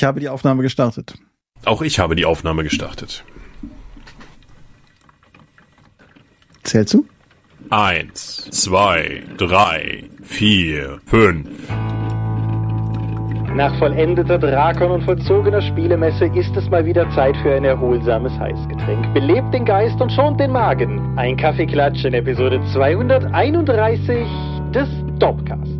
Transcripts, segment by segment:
Ich habe die Aufnahme gestartet. Auch ich habe die Aufnahme gestartet. Zählst du? Eins, zwei, drei, vier, fünf. Nach vollendeter Drakon und vollzogener Spielemesse ist es mal wieder Zeit für ein erholsames Heißgetränk. Belebt den Geist und schont den Magen. Ein Kaffeeklatsch in Episode 231 des Topcasts.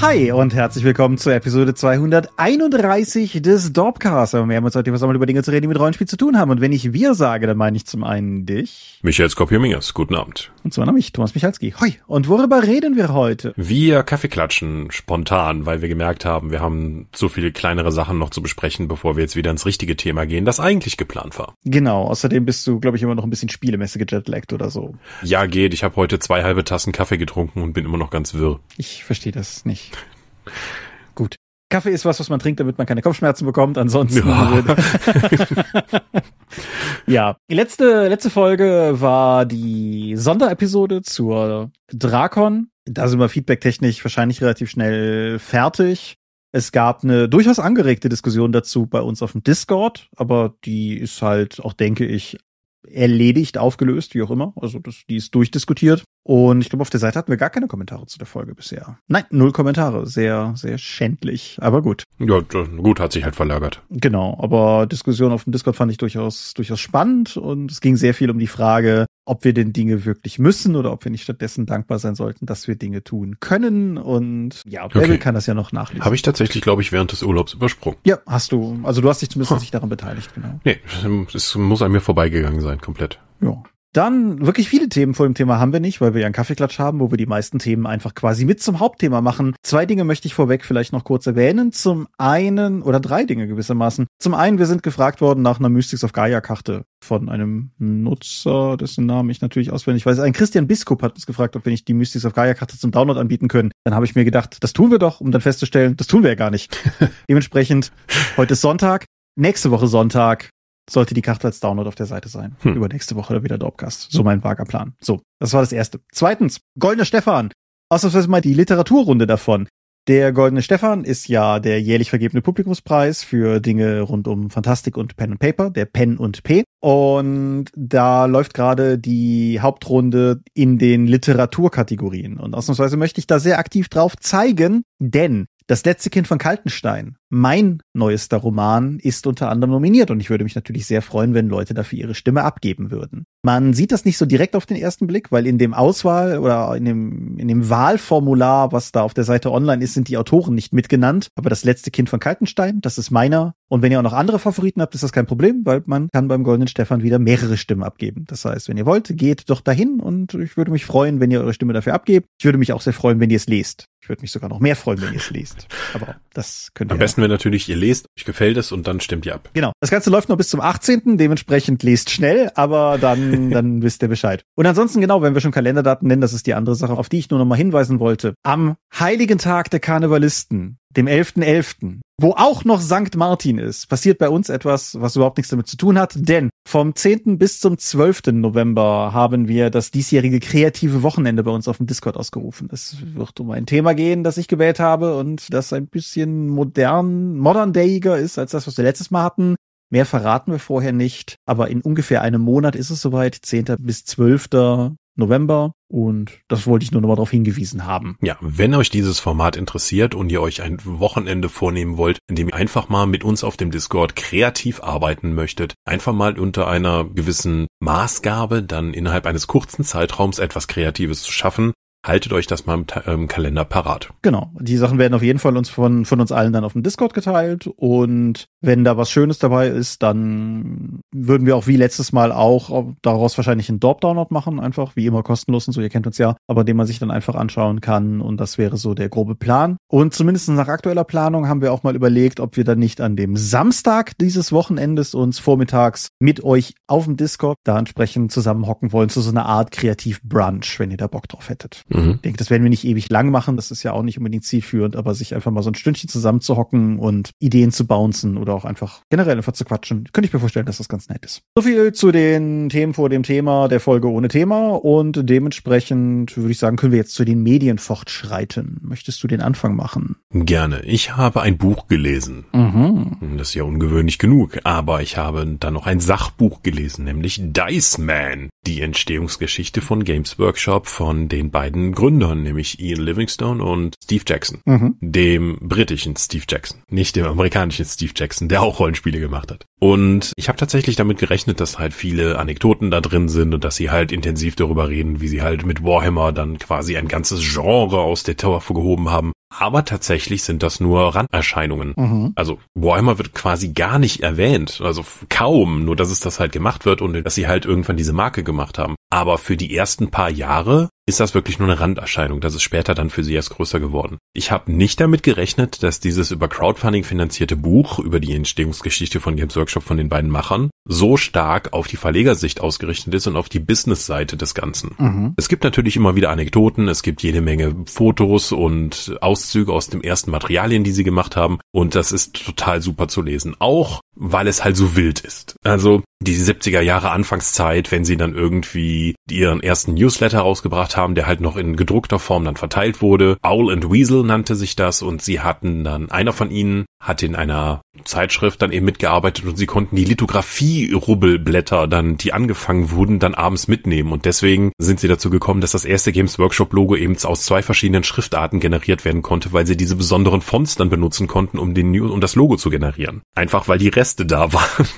Hi und herzlich willkommen zur Episode 231 des Dorpcasts. Wir haben uns heute versammelt, über Dinge zu reden, die mit Rollenspiel zu tun haben. Und wenn ich wir sage, dann meine ich zum einen dich. Michael Skopjomingas, guten Abend. Und zwar noch mich, Thomas Michalski. Hoi. Und worüber reden wir heute? Wir Kaffeeklatschen spontan, weil wir gemerkt haben, wir haben so viele kleinere Sachen noch zu besprechen, bevor wir jetzt wieder ins richtige Thema gehen, das eigentlich geplant war. Genau. Außerdem bist du, glaube ich, immer noch ein bisschen Spielemesse gejetlaggt oder so. Ja, geht. Ich habe heute zwei halbe Tassen Kaffee getrunken und bin immer noch ganz wirr. Ich verstehe das nicht. Gut. Kaffee ist was, was man trinkt, damit man keine Kopfschmerzen bekommt. Ansonsten. Ja. ja. Die letzte, letzte Folge war die Sonderepisode zur Drakon. Da sind wir feedbacktechnisch wahrscheinlich relativ schnell fertig. Es gab eine durchaus angeregte Diskussion dazu bei uns auf dem Discord, aber die ist halt auch, denke ich, erledigt, aufgelöst, wie auch immer. Also das, die ist durchdiskutiert. Und ich glaube, auf der Seite hatten wir gar keine Kommentare zu der Folge bisher. Nein, null Kommentare. Sehr, sehr schändlich. Aber gut. Ja, gut, hat sich halt verlagert. Genau. Aber Diskussion auf dem Discord fand ich durchaus, durchaus spannend. Und es ging sehr viel um die Frage, ob wir denn Dinge wirklich müssen oder ob wir nicht stattdessen dankbar sein sollten, dass wir Dinge tun können. Und ja, okay. kann das ja noch nachlesen. Habe ich tatsächlich, glaube ich, während des Urlaubs übersprungen. Ja, hast du. Also du hast dich zumindest huh. nicht daran beteiligt, genau. Nee, es muss an mir vorbeigegangen sein, komplett. Ja. Dann wirklich viele Themen vor dem Thema haben wir nicht, weil wir ja einen Kaffeeklatsch haben, wo wir die meisten Themen einfach quasi mit zum Hauptthema machen. Zwei Dinge möchte ich vorweg vielleicht noch kurz erwähnen. Zum einen, oder drei Dinge gewissermaßen. Zum einen, wir sind gefragt worden nach einer Mystics of Gaia-Karte von einem Nutzer, dessen Namen ich natürlich auswendig weiß. Ein Christian Biskup hat uns gefragt, ob wir nicht die Mystics of Gaia-Karte zum Download anbieten können. Dann habe ich mir gedacht, das tun wir doch, um dann festzustellen, das tun wir ja gar nicht. Dementsprechend, heute ist Sonntag. Nächste Woche Sonntag sollte die Karte als Download auf der Seite sein. Hm. Übernächste Woche dann wieder Dropcast. So mein vager Plan. So, das war das Erste. Zweitens, Goldener Stefan. Ausnahmsweise mal die Literaturrunde davon. Der Goldene Stefan ist ja der jährlich vergebene Publikumspreis für Dinge rund um Fantastik und Pen and Paper, der Pen und P. Und da läuft gerade die Hauptrunde in den Literaturkategorien. Und ausnahmsweise möchte ich da sehr aktiv drauf zeigen, denn das letzte Kind von Kaltenstein mein neuester Roman ist unter anderem nominiert und ich würde mich natürlich sehr freuen, wenn Leute dafür ihre Stimme abgeben würden. Man sieht das nicht so direkt auf den ersten Blick, weil in dem Auswahl oder in dem, in dem Wahlformular, was da auf der Seite online ist, sind die Autoren nicht mitgenannt. Aber das letzte Kind von Kaltenstein, das ist meiner. Und wenn ihr auch noch andere Favoriten habt, ist das kein Problem, weil man kann beim Goldenen Stefan wieder mehrere Stimmen abgeben. Das heißt, wenn ihr wollt, geht doch dahin und ich würde mich freuen, wenn ihr eure Stimme dafür abgebt. Ich würde mich auch sehr freuen, wenn ihr es lest. Ich würde mich sogar noch mehr freuen, wenn ihr es lest. Aber das könnt ihr testen wir natürlich, ihr lest, euch gefällt es und dann stimmt ihr ab. Genau. Das Ganze läuft noch bis zum 18. Dementsprechend lest schnell, aber dann, dann wisst ihr Bescheid. Und ansonsten, genau, wenn wir schon Kalenderdaten nennen, das ist die andere Sache, auf die ich nur nochmal hinweisen wollte. Am heiligen Tag der Karnevalisten dem 11.11., .11., wo auch noch Sankt Martin ist, passiert bei uns etwas, was überhaupt nichts damit zu tun hat, denn vom 10. bis zum 12. November haben wir das diesjährige kreative Wochenende bei uns auf dem Discord ausgerufen. Es wird um ein Thema gehen, das ich gewählt habe und das ein bisschen modern, modern-dayiger ist als das, was wir letztes Mal hatten. Mehr verraten wir vorher nicht, aber in ungefähr einem Monat ist es soweit, 10. bis 12. November und das wollte ich nur nochmal darauf hingewiesen haben. Ja, wenn euch dieses Format interessiert und ihr euch ein Wochenende vornehmen wollt, in dem ihr einfach mal mit uns auf dem Discord kreativ arbeiten möchtet, einfach mal unter einer gewissen Maßgabe dann innerhalb eines kurzen Zeitraums etwas Kreatives zu schaffen, haltet euch das mal im, im, Kalender parat. Genau. Die Sachen werden auf jeden Fall uns von, von uns allen dann auf dem Discord geteilt und wenn da was Schönes dabei ist, dann würden wir auch wie letztes Mal auch daraus wahrscheinlich einen Dorp-Download machen, einfach wie immer kostenlos und so, ihr kennt uns ja, aber den man sich dann einfach anschauen kann und das wäre so der grobe Plan. Und zumindest nach aktueller Planung haben wir auch mal überlegt, ob wir dann nicht an dem Samstag dieses Wochenendes uns vormittags mit euch auf dem Discord da entsprechend zusammenhocken wollen zu so einer Art Kreativ-Brunch, wenn ihr da Bock drauf hättet. Mhm. Mhm. Ich denke, das werden wir nicht ewig lang machen. Das ist ja auch nicht unbedingt zielführend, aber sich einfach mal so ein Stündchen zusammenzuhocken und Ideen zu bouncen oder auch einfach generell einfach zu quatschen, könnte ich mir vorstellen, dass das ganz nett ist. So viel zu den Themen vor dem Thema der Folge ohne Thema und dementsprechend würde ich sagen, können wir jetzt zu den Medien fortschreiten. Möchtest du den Anfang machen? Gerne. Ich habe ein Buch gelesen. Mhm. Das ist ja ungewöhnlich genug, aber ich habe dann noch ein Sachbuch gelesen, nämlich Dice Man die Entstehungsgeschichte von Games Workshop von den beiden Gründern, nämlich Ian Livingstone und Steve Jackson. Mhm. Dem britischen Steve Jackson, nicht dem amerikanischen Steve Jackson, der auch Rollenspiele gemacht hat. Und ich habe tatsächlich damit gerechnet, dass halt viele Anekdoten da drin sind und dass sie halt intensiv darüber reden, wie sie halt mit Warhammer dann quasi ein ganzes Genre aus der Taufe gehoben haben aber tatsächlich sind das nur Randerscheinungen. Mhm. Also Warhammer wird quasi gar nicht erwähnt, also kaum, nur dass es das halt gemacht wird und dass sie halt irgendwann diese Marke gemacht haben. Aber für die ersten paar Jahre ist das wirklich nur eine Randerscheinung. Das ist später dann für sie erst größer geworden. Ich habe nicht damit gerechnet, dass dieses über Crowdfunding finanzierte Buch über die Entstehungsgeschichte von Games Workshop von den beiden Machern so stark auf die Verlegersicht ausgerichtet ist und auf die Business-Seite des Ganzen. Mhm. Es gibt natürlich immer wieder Anekdoten, es gibt jede Menge Fotos und Auszüge aus dem ersten Materialien, die sie gemacht haben und das ist total super zu lesen. Auch weil es halt so wild ist. Also die 70er Jahre Anfangszeit, wenn sie dann irgendwie ihren ersten Newsletter rausgebracht haben, der halt noch in gedruckter Form dann verteilt wurde. Owl and Weasel nannte sich das und sie hatten dann, einer von ihnen hat in einer Zeitschrift dann eben mitgearbeitet und sie konnten die Lithografie-Rubbelblätter dann, die angefangen wurden, dann abends mitnehmen und deswegen sind sie dazu gekommen, dass das erste Games Workshop Logo eben aus zwei verschiedenen Schriftarten generiert werden konnte, weil sie diese besonderen Fonts dann benutzen konnten, um den, um das Logo zu generieren. Einfach weil die Reste da waren.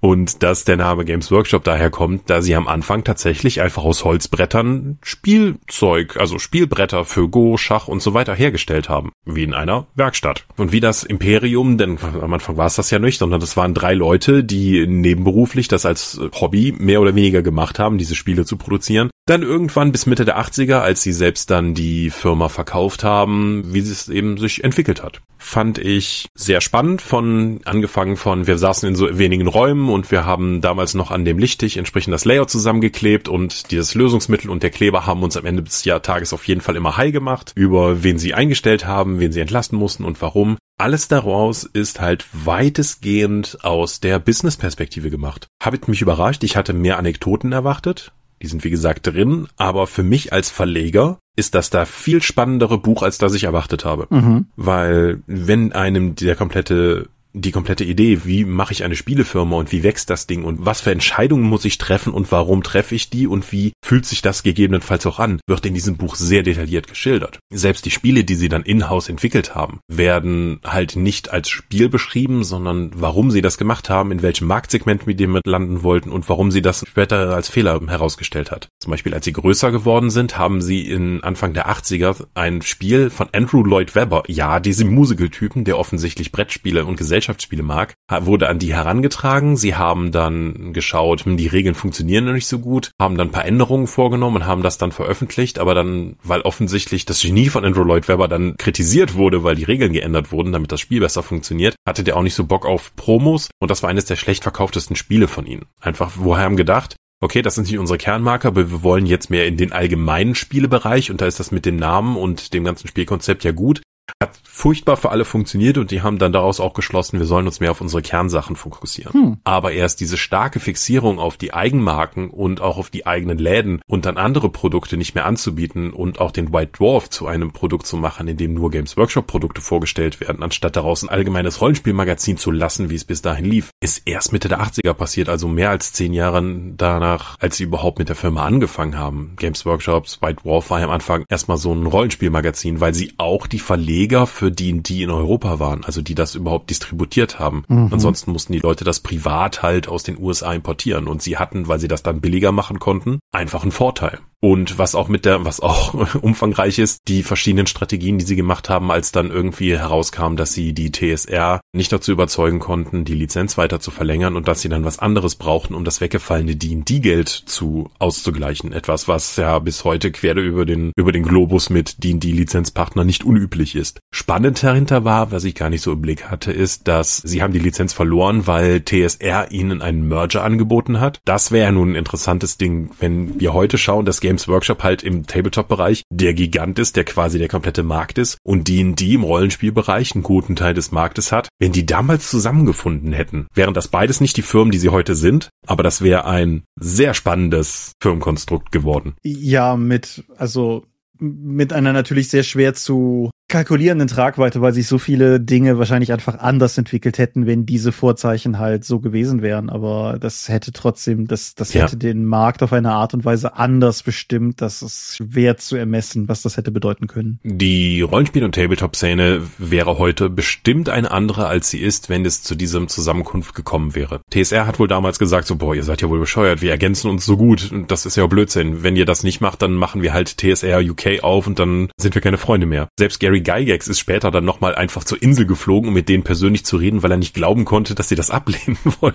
Und dass der Name Games Workshop daher kommt, da sie am Anfang tatsächlich einfach aus Holzbrettern Spielzeug, also Spielbretter für Go, Schach und so weiter hergestellt haben. Wie in einer Werkstatt. Und wie das Imperium, denn am Anfang war es das ja nicht, sondern das waren drei Leute, die nebenberuflich das als Hobby mehr oder weniger gemacht haben, diese Spiele zu produzieren. Dann irgendwann bis Mitte der 80er, als sie selbst dann die Firma verkauft haben, wie es eben sich entwickelt hat. Fand ich sehr spannend von, angefangen von, wir saßen in so, wenigen Räumen und wir haben damals noch an dem Lichttisch entsprechend das Layout zusammengeklebt und dieses Lösungsmittel und der Kleber haben uns am Ende des Tages auf jeden Fall immer high gemacht, über wen sie eingestellt haben, wen sie entlasten mussten und warum. Alles daraus ist halt weitestgehend aus der Business-Perspektive gemacht. Habet mich überrascht, ich hatte mehr Anekdoten erwartet. Die sind wie gesagt drin, aber für mich als Verleger ist das da viel spannendere Buch, als das ich erwartet habe. Mhm. Weil wenn einem der komplette die komplette Idee, wie mache ich eine Spielefirma und wie wächst das Ding und was für Entscheidungen muss ich treffen und warum treffe ich die und wie fühlt sich das gegebenenfalls auch an, wird in diesem Buch sehr detailliert geschildert. Selbst die Spiele, die sie dann in-house entwickelt haben, werden halt nicht als Spiel beschrieben, sondern warum sie das gemacht haben, in welchem Marktsegment mit dem landen wollten und warum sie das später als Fehler herausgestellt hat. Zum Beispiel, als sie größer geworden sind, haben sie in Anfang der 80er ein Spiel von Andrew Lloyd Webber, ja, diesem Musical-Typen, der offensichtlich Brettspiele und Gesellschaft Gesellschaftsspiele mag, wurde an die herangetragen. Sie haben dann geschaut, hm, die Regeln funktionieren noch nicht so gut, haben dann ein paar Änderungen vorgenommen und haben das dann veröffentlicht, aber dann, weil offensichtlich das Genie von Andrew Lloyd Webber dann kritisiert wurde, weil die Regeln geändert wurden, damit das Spiel besser funktioniert, hatte der auch nicht so Bock auf Promos und das war eines der schlecht verkauftesten Spiele von ihnen. Einfach, woher haben gedacht, okay, das sind nicht unsere Kernmarker, aber wir wollen jetzt mehr in den allgemeinen Spielebereich und da ist das mit dem Namen und dem ganzen Spielkonzept ja gut, hat furchtbar für alle funktioniert und die haben dann daraus auch geschlossen, wir sollen uns mehr auf unsere Kernsachen fokussieren. Hm. Aber erst diese starke Fixierung auf die Eigenmarken und auch auf die eigenen Läden und dann andere Produkte nicht mehr anzubieten und auch den White Dwarf zu einem Produkt zu machen, in dem nur Games Workshop Produkte vorgestellt werden, anstatt daraus ein allgemeines Rollenspielmagazin zu lassen, wie es bis dahin lief, ist erst Mitte der 80er passiert, also mehr als zehn Jahre danach, als sie überhaupt mit der Firma angefangen haben. Games Workshops, White Dwarf war ja am Anfang erstmal so ein Rollenspielmagazin, weil sie auch die Verlegung Verleger für die, die in Europa waren, also die das überhaupt distributiert haben. Mhm. Ansonsten mussten die Leute das privat halt aus den USA importieren und sie hatten, weil sie das dann billiger machen konnten, einfach einen Vorteil. Und was auch mit der, was auch umfangreich ist, die verschiedenen Strategien, die sie gemacht haben, als dann irgendwie herauskam, dass sie die TSR nicht dazu überzeugen konnten, die Lizenz weiter zu verlängern und dass sie dann was anderes brauchten, um das weggefallene D&D-Geld zu auszugleichen. Etwas, was ja bis heute quer über den, über den Globus mit D&D-Lizenzpartnern nicht unüblich ist ist. Spannend dahinter war, was ich gar nicht so im Blick hatte, ist, dass sie haben die Lizenz verloren, weil TSR ihnen einen Merger angeboten hat. Das wäre ja nun ein interessantes Ding, wenn wir heute schauen, dass Games Workshop halt im Tabletop-Bereich der Gigant ist, der quasi der komplette Markt ist und D&D im Rollenspielbereich einen guten Teil des Marktes hat, wenn die damals zusammengefunden hätten. Wären das beides nicht die Firmen, die sie heute sind, aber das wäre ein sehr spannendes Firmenkonstrukt geworden. Ja, mit, also mit einer natürlich sehr schwer zu kalkulierenden Tragweite, weil sich so viele Dinge wahrscheinlich einfach anders entwickelt hätten, wenn diese Vorzeichen halt so gewesen wären. Aber das hätte trotzdem, das, das ja. hätte den Markt auf eine Art und Weise anders bestimmt, dass es schwer zu ermessen, was das hätte bedeuten können. Die Rollenspiel- und Tabletop-Szene wäre heute bestimmt eine andere, als sie ist, wenn es zu diesem Zusammenkunft gekommen wäre. TSR hat wohl damals gesagt, so, boah, ihr seid ja wohl bescheuert, wir ergänzen uns so gut und das ist ja Blödsinn. Wenn ihr das nicht macht, dann machen wir halt TSR UK auf und dann sind wir keine Freunde mehr. Selbst Gary Gary Gygax ist später dann nochmal einfach zur Insel geflogen, um mit denen persönlich zu reden, weil er nicht glauben konnte, dass sie das ablehnen wollen.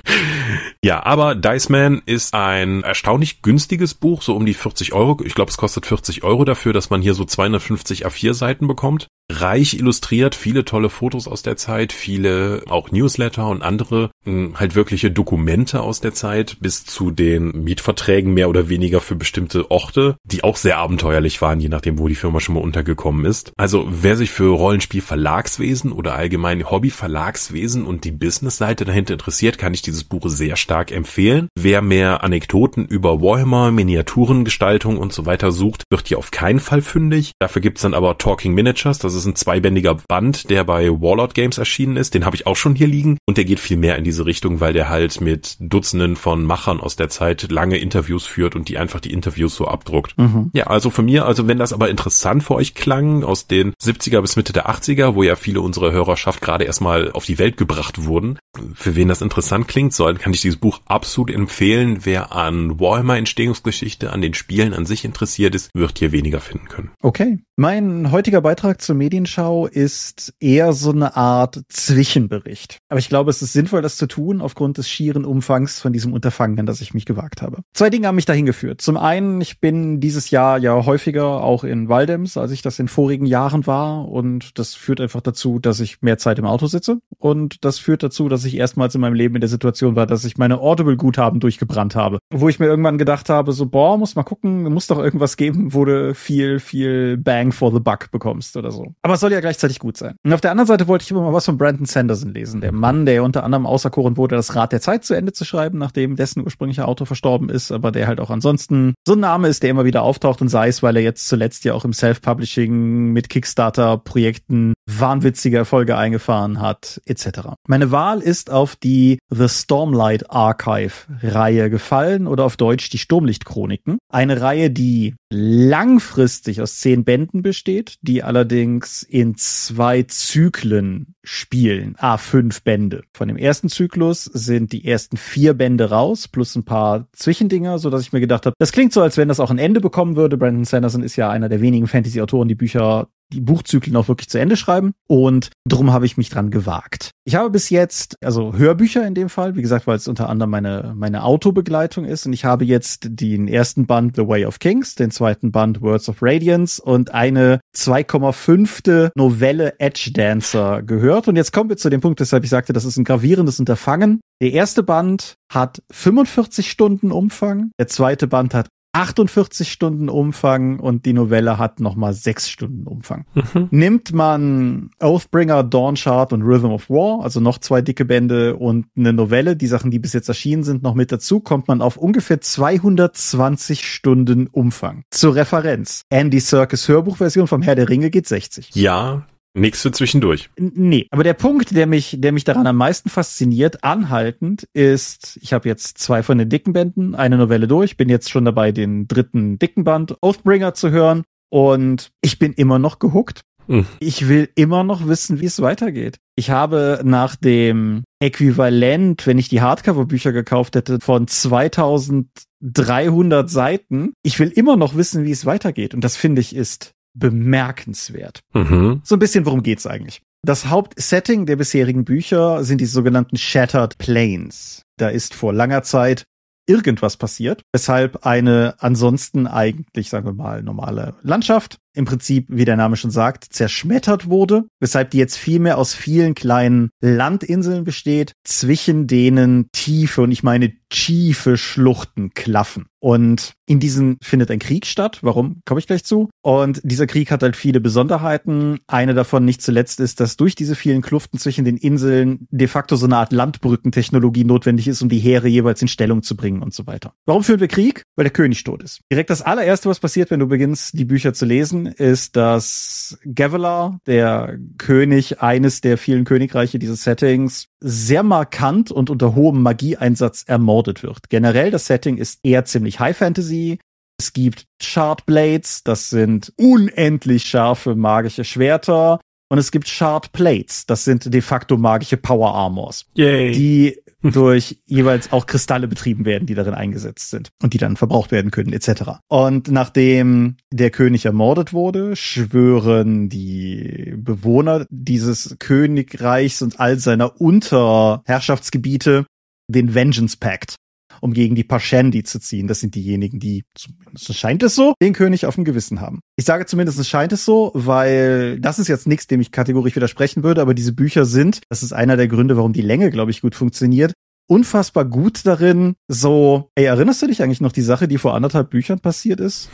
Ja, aber Dice Man ist ein erstaunlich günstiges Buch, so um die 40 Euro. Ich glaube, es kostet 40 Euro dafür, dass man hier so 250 A4 Seiten bekommt reich illustriert, viele tolle Fotos aus der Zeit, viele auch Newsletter und andere hm, halt wirkliche Dokumente aus der Zeit bis zu den Mietverträgen mehr oder weniger für bestimmte Orte, die auch sehr abenteuerlich waren, je nachdem, wo die Firma schon mal untergekommen ist. Also wer sich für Rollenspiel Verlagswesen oder allgemein Hobby Verlagswesen und die Businessseite dahinter interessiert, kann ich dieses Buch sehr stark empfehlen. Wer mehr Anekdoten über Warhammer, Miniaturengestaltung und so weiter sucht, wird hier auf keinen Fall fündig. Dafür gibt's dann aber Talking Miniatures, das ist ist ein zweibändiger Band, der bei Warlord Games erschienen ist. Den habe ich auch schon hier liegen. Und der geht viel mehr in diese Richtung, weil der halt mit Dutzenden von Machern aus der Zeit lange Interviews führt und die einfach die Interviews so abdruckt. Mhm. Ja, also von mir, also wenn das aber interessant für euch klang, aus den 70er bis Mitte der 80er, wo ja viele unserer Hörerschaft gerade erstmal auf die Welt gebracht wurden, für wen das interessant klingt, soll, kann ich dieses Buch absolut empfehlen. Wer an Warhammer Entstehungsgeschichte, an den Spielen an sich interessiert ist, wird hier weniger finden können. Okay. Mein heutiger Beitrag zur Medien Medienschau ist eher so eine Art Zwischenbericht. Aber ich glaube, es ist sinnvoll, das zu tun, aufgrund des schieren Umfangs von diesem Unterfangen, an das ich mich gewagt habe. Zwei Dinge haben mich dahin geführt. Zum einen, ich bin dieses Jahr ja häufiger auch in Waldems, als ich das in vorigen Jahren war. Und das führt einfach dazu, dass ich mehr Zeit im Auto sitze. Und das führt dazu, dass ich erstmals in meinem Leben in der Situation war, dass ich meine Audible-Guthaben durchgebrannt habe. Wo ich mir irgendwann gedacht habe, so, boah, muss mal gucken, muss doch irgendwas geben, wo du viel, viel Bang for the Buck bekommst oder so. Aber es soll ja gleichzeitig gut sein. Und auf der anderen Seite wollte ich immer mal was von Brandon Sanderson lesen. Der mhm. Mann, der unter anderem auserkoren wurde, das Rad der Zeit zu Ende zu schreiben, nachdem dessen ursprünglicher Autor verstorben ist, aber der halt auch ansonsten so ein Name ist, der immer wieder auftaucht und sei es, weil er jetzt zuletzt ja auch im Self-Publishing mit Kickstarter-Projekten wahnwitzige Erfolge eingefahren hat, etc. Meine Wahl ist auf die The Stormlight Archive-Reihe gefallen oder auf Deutsch die Sturmlicht-Chroniken. Eine Reihe, die langfristig aus zehn Bänden besteht, die allerdings Comics in zwei Zyklen spielen. Ah, fünf Bände. Von dem ersten Zyklus sind die ersten vier Bände raus, plus ein paar Zwischendinger, so dass ich mir gedacht habe, das klingt so, als wenn das auch ein Ende bekommen würde. Brandon Sanderson ist ja einer der wenigen Fantasy-Autoren, die Bücher die Buchzyklen auch wirklich zu Ende schreiben. Und drum habe ich mich dran gewagt. Ich habe bis jetzt, also Hörbücher in dem Fall, wie gesagt, weil es unter anderem meine, meine Autobegleitung ist. Und ich habe jetzt den ersten Band The Way of Kings, den zweiten Band Words of Radiance und eine 2,5. Novelle Edge Dancer gehört. Und jetzt kommen wir zu dem Punkt, weshalb ich sagte, das ist ein gravierendes Unterfangen. Der erste Band hat 45 Stunden Umfang. Der zweite Band hat 48 Stunden Umfang und die Novelle hat nochmal 6 Stunden Umfang. Mhm. Nimmt man Oathbringer, Dawnshard und Rhythm of War, also noch zwei dicke Bände und eine Novelle, die Sachen, die bis jetzt erschienen sind, noch mit dazu, kommt man auf ungefähr 220 Stunden Umfang. Zur Referenz. Andy Serkis Hörbuchversion vom Herr der Ringe geht 60. Ja, Nix für zwischendurch. Nee, aber der Punkt, der mich, der mich daran am meisten fasziniert, anhaltend, ist, ich habe jetzt zwei von den dicken Bänden, eine Novelle durch, bin jetzt schon dabei, den dritten dicken Band Oathbringer zu hören und ich bin immer noch gehuckt. Hm. Ich will immer noch wissen, wie es weitergeht. Ich habe nach dem Äquivalent, wenn ich die Hardcover-Bücher gekauft hätte, von 2300 Seiten. Ich will immer noch wissen, wie es weitergeht. Und das finde ich ist bemerkenswert. Mhm. So ein bisschen, worum geht's eigentlich? Das Hauptsetting der bisherigen Bücher sind die sogenannten Shattered Planes. Da ist vor langer Zeit irgendwas passiert, weshalb eine ansonsten eigentlich, sagen wir mal, normale Landschaft im Prinzip, wie der Name schon sagt, zerschmettert wurde, weshalb die jetzt vielmehr aus vielen kleinen Landinseln besteht, zwischen denen tiefe und ich meine tiefe Schluchten klaffen. Und in diesen findet ein Krieg statt. Warum? Komme ich gleich zu. Und dieser Krieg hat halt viele Besonderheiten. Eine davon nicht zuletzt ist, dass durch diese vielen Kluften zwischen den Inseln de facto so eine Art Landbrückentechnologie notwendig ist, um die Heere jeweils in Stellung zu bringen und so weiter. Warum führen wir Krieg? Weil der König tot ist. Direkt das allererste, was passiert, wenn du beginnst, die Bücher zu lesen, ist, dass Gavelar, der König eines der vielen Königreiche dieses Settings, sehr markant und unter hohem Magieeinsatz ermordet wird. Generell, das Setting ist eher ziemlich High Fantasy. Es gibt Shardblades, das sind unendlich scharfe magische Schwerter. Und es gibt Shard Plates, das sind de facto magische Power Armors, Yay. die durch jeweils auch Kristalle betrieben werden, die darin eingesetzt sind und die dann verbraucht werden können, etc. Und nachdem der König ermordet wurde, schwören die Bewohner dieses Königreichs und all seiner Unterherrschaftsgebiete den Vengeance Pact um gegen die Paschendi zu ziehen. Das sind diejenigen, die, zumindest scheint es so, den König auf dem Gewissen haben. Ich sage zumindest scheint es so, weil das ist jetzt nichts, dem ich kategorisch widersprechen würde, aber diese Bücher sind, das ist einer der Gründe, warum die Länge, glaube ich, gut funktioniert, unfassbar gut darin, so, ey, erinnerst du dich eigentlich noch die Sache, die vor anderthalb Büchern passiert ist?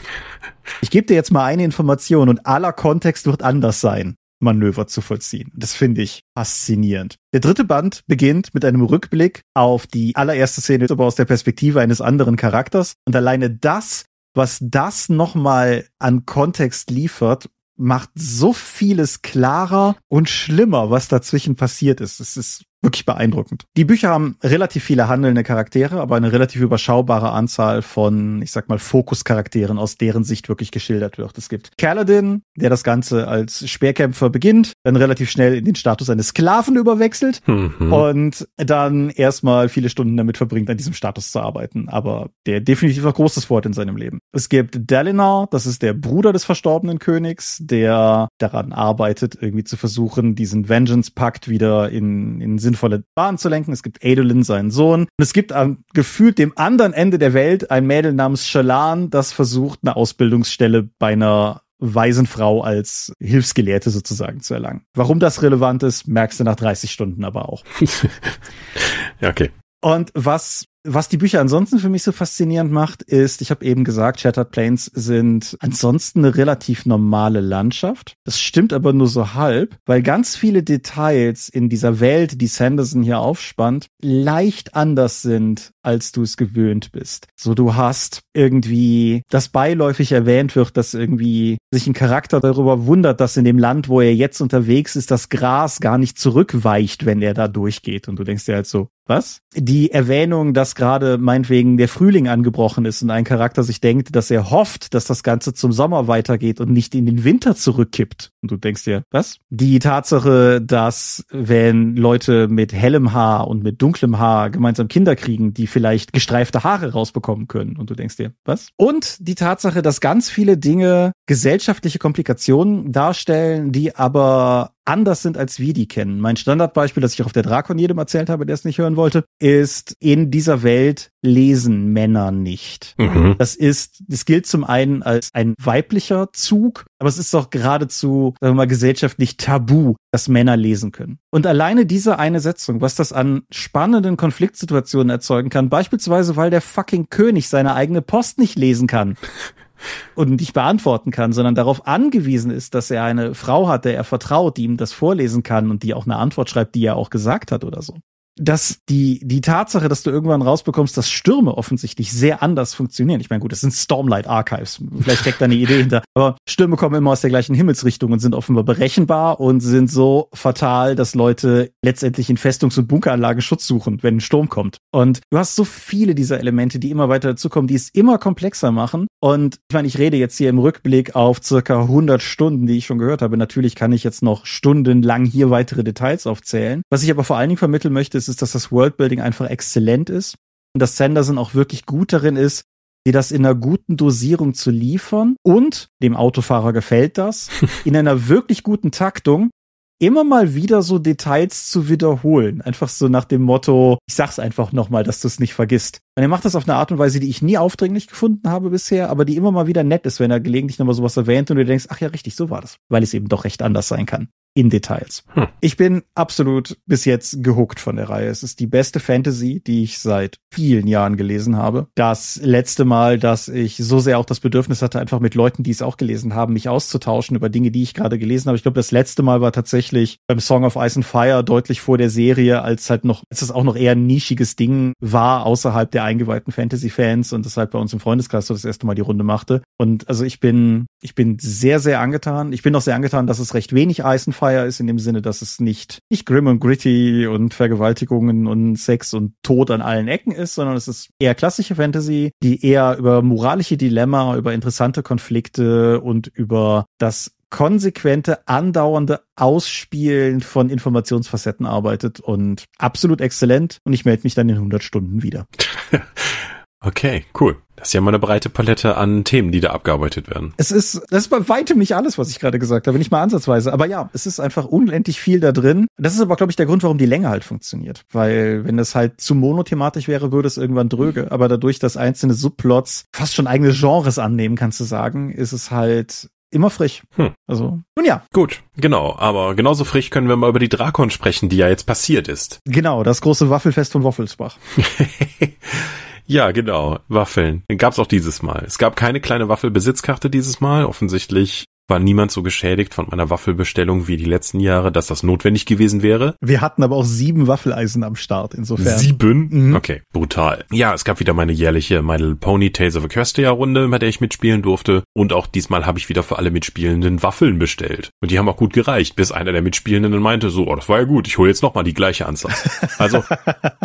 Ich gebe dir jetzt mal eine Information und aller Kontext wird anders sein. Manöver zu vollziehen. Das finde ich faszinierend. Der dritte Band beginnt mit einem Rückblick auf die allererste Szene, aber aus der Perspektive eines anderen Charakters. Und alleine das, was das nochmal an Kontext liefert, macht so vieles klarer und schlimmer, was dazwischen passiert ist. Es ist wirklich beeindruckend. Die Bücher haben relativ viele handelnde Charaktere, aber eine relativ überschaubare Anzahl von, ich sag mal, Fokuscharakteren, aus deren Sicht wirklich geschildert wird. Es gibt Kaladin, der das Ganze als Speerkämpfer beginnt, dann relativ schnell in den Status eines Sklaven überwechselt mhm. und dann erstmal viele Stunden damit verbringt, an diesem Status zu arbeiten. Aber der definitiv auch großes Wort in seinem Leben. Es gibt Dalinar, das ist der Bruder des verstorbenen Königs, der daran arbeitet, irgendwie zu versuchen, diesen Vengeance-Pakt wieder in, in Sinn sinnvolle Bahn zu lenken. Es gibt Adolin, seinen Sohn. Und es gibt am gefühlt dem anderen Ende der Welt ein Mädel namens Shalan, das versucht, eine Ausbildungsstelle bei einer weisen Frau als Hilfsgelehrte sozusagen zu erlangen. Warum das relevant ist, merkst du nach 30 Stunden aber auch. ja, okay. Und was was die Bücher ansonsten für mich so faszinierend macht, ist, ich habe eben gesagt, Shattered Plains sind ansonsten eine relativ normale Landschaft. Das stimmt aber nur so halb, weil ganz viele Details in dieser Welt, die Sanderson hier aufspannt, leicht anders sind, als du es gewöhnt bist. So du hast irgendwie, dass beiläufig erwähnt wird, dass irgendwie sich ein Charakter darüber wundert, dass in dem Land, wo er jetzt unterwegs ist, das Gras gar nicht zurückweicht, wenn er da durchgeht. Und du denkst dir halt so, was? Die Erwähnung, dass gerade meinetwegen der Frühling angebrochen ist und ein Charakter sich denkt, dass er hofft, dass das Ganze zum Sommer weitergeht und nicht in den Winter zurückkippt. Und du denkst dir, was? Die Tatsache, dass wenn Leute mit hellem Haar und mit dunklem Haar gemeinsam Kinder kriegen, die vielleicht gestreifte Haare rausbekommen können. Und du denkst dir, was? Und die Tatsache, dass ganz viele Dinge gesellschaftliche Komplikationen darstellen, die aber anders sind, als wir die kennen. Mein Standardbeispiel, das ich auch auf der Drakon jedem erzählt habe, der es nicht hören wollte, ist, in dieser Welt lesen Männer nicht. Mhm. Das ist, es gilt zum einen als ein weiblicher Zug, aber es ist doch geradezu, sagen wir mal, gesellschaftlich tabu, dass Männer lesen können. Und alleine diese eine Setzung, was das an spannenden Konfliktsituationen erzeugen kann, beispielsweise, weil der fucking König seine eigene Post nicht lesen kann und nicht beantworten kann, sondern darauf angewiesen ist, dass er eine Frau hat, der er vertraut, die ihm das vorlesen kann und die auch eine Antwort schreibt, die er auch gesagt hat oder so dass die, die Tatsache, dass du irgendwann rausbekommst, dass Stürme offensichtlich sehr anders funktionieren. Ich meine, gut, das sind Stormlight Archives. Vielleicht steckt da eine Idee hinter. Aber Stürme kommen immer aus der gleichen Himmelsrichtung und sind offenbar berechenbar und sind so fatal, dass Leute letztendlich in Festungs- und Bunkeranlagen Schutz suchen, wenn ein Sturm kommt. Und du hast so viele dieser Elemente, die immer weiter dazukommen, die es immer komplexer machen. Und ich meine, ich rede jetzt hier im Rückblick auf circa 100 Stunden, die ich schon gehört habe. Natürlich kann ich jetzt noch stundenlang hier weitere Details aufzählen. Was ich aber vor allen Dingen vermitteln möchte, ist, ist, dass das Worldbuilding einfach exzellent ist und dass Sanderson auch wirklich gut darin ist, dir das in einer guten Dosierung zu liefern und dem Autofahrer gefällt das, in einer wirklich guten Taktung immer mal wieder so Details zu wiederholen. Einfach so nach dem Motto, ich sag's einfach nochmal, dass du es nicht vergisst. Und er macht das auf eine Art und Weise, die ich nie aufdringlich gefunden habe bisher, aber die immer mal wieder nett ist, wenn er gelegentlich nochmal sowas erwähnt und du denkst, ach ja, richtig, so war das, weil es eben doch recht anders sein kann in Details. Hm. Ich bin absolut bis jetzt gehuckt von der Reihe. Es ist die beste Fantasy, die ich seit vielen Jahren gelesen habe. Das letzte Mal, dass ich so sehr auch das Bedürfnis hatte, einfach mit Leuten, die es auch gelesen haben, mich auszutauschen über Dinge, die ich gerade gelesen habe. Ich glaube, das letzte Mal war tatsächlich beim Song of Ice and Fire deutlich vor der Serie, als halt noch, als es auch noch eher ein nischiges Ding war außerhalb der eingeweihten Fantasy-Fans und deshalb bei uns im Freundeskreis so das erste Mal die Runde machte. Und also ich bin, ich bin sehr, sehr angetan. Ich bin auch sehr angetan, dass es recht wenig Ice and Fire Sci-Fi ist in dem Sinne, dass es nicht, nicht grim und gritty und Vergewaltigungen und Sex und Tod an allen Ecken ist, sondern es ist eher klassische Fantasy, die eher über moralische Dilemma, über interessante Konflikte und über das konsequente, andauernde Ausspielen von Informationsfacetten arbeitet und absolut exzellent. Und ich melde mich dann in 100 Stunden wieder. Okay, cool. Das ist ja mal eine breite Palette an Themen, die da abgearbeitet werden. Es ist, das ist bei weitem nicht alles, was ich gerade gesagt habe, nicht mal ansatzweise. Aber ja, es ist einfach unendlich viel da drin. Das ist aber, glaube ich, der Grund, warum die Länge halt funktioniert. Weil, wenn das halt zu monothematisch wäre, würde es irgendwann dröge. Aber dadurch, dass einzelne Subplots fast schon eigene Genres annehmen, kannst du sagen, ist es halt immer frisch. Hm. Also, nun ja. Gut, genau. Aber genauso frisch können wir mal über die Drakon sprechen, die ja jetzt passiert ist. Genau, das große Waffelfest von Waffelsbach. Ja, genau. Waffeln. Den gab's auch dieses Mal. Es gab keine kleine Waffelbesitzkarte dieses Mal. Offensichtlich war niemand so geschädigt von meiner Waffelbestellung wie die letzten Jahre, dass das notwendig gewesen wäre. Wir hatten aber auch sieben Waffeleisen am Start, insofern. Sieben? Mhm. Okay, brutal. Ja, es gab wieder meine jährliche My Little Pony Tales of Equestria Runde, bei der ich mitspielen durfte. Und auch diesmal habe ich wieder für alle Mitspielenden Waffeln bestellt. Und die haben auch gut gereicht, bis einer der Mitspielenden meinte, so, oh, das war ja gut, ich hole jetzt nochmal die gleiche Anzahl. Also,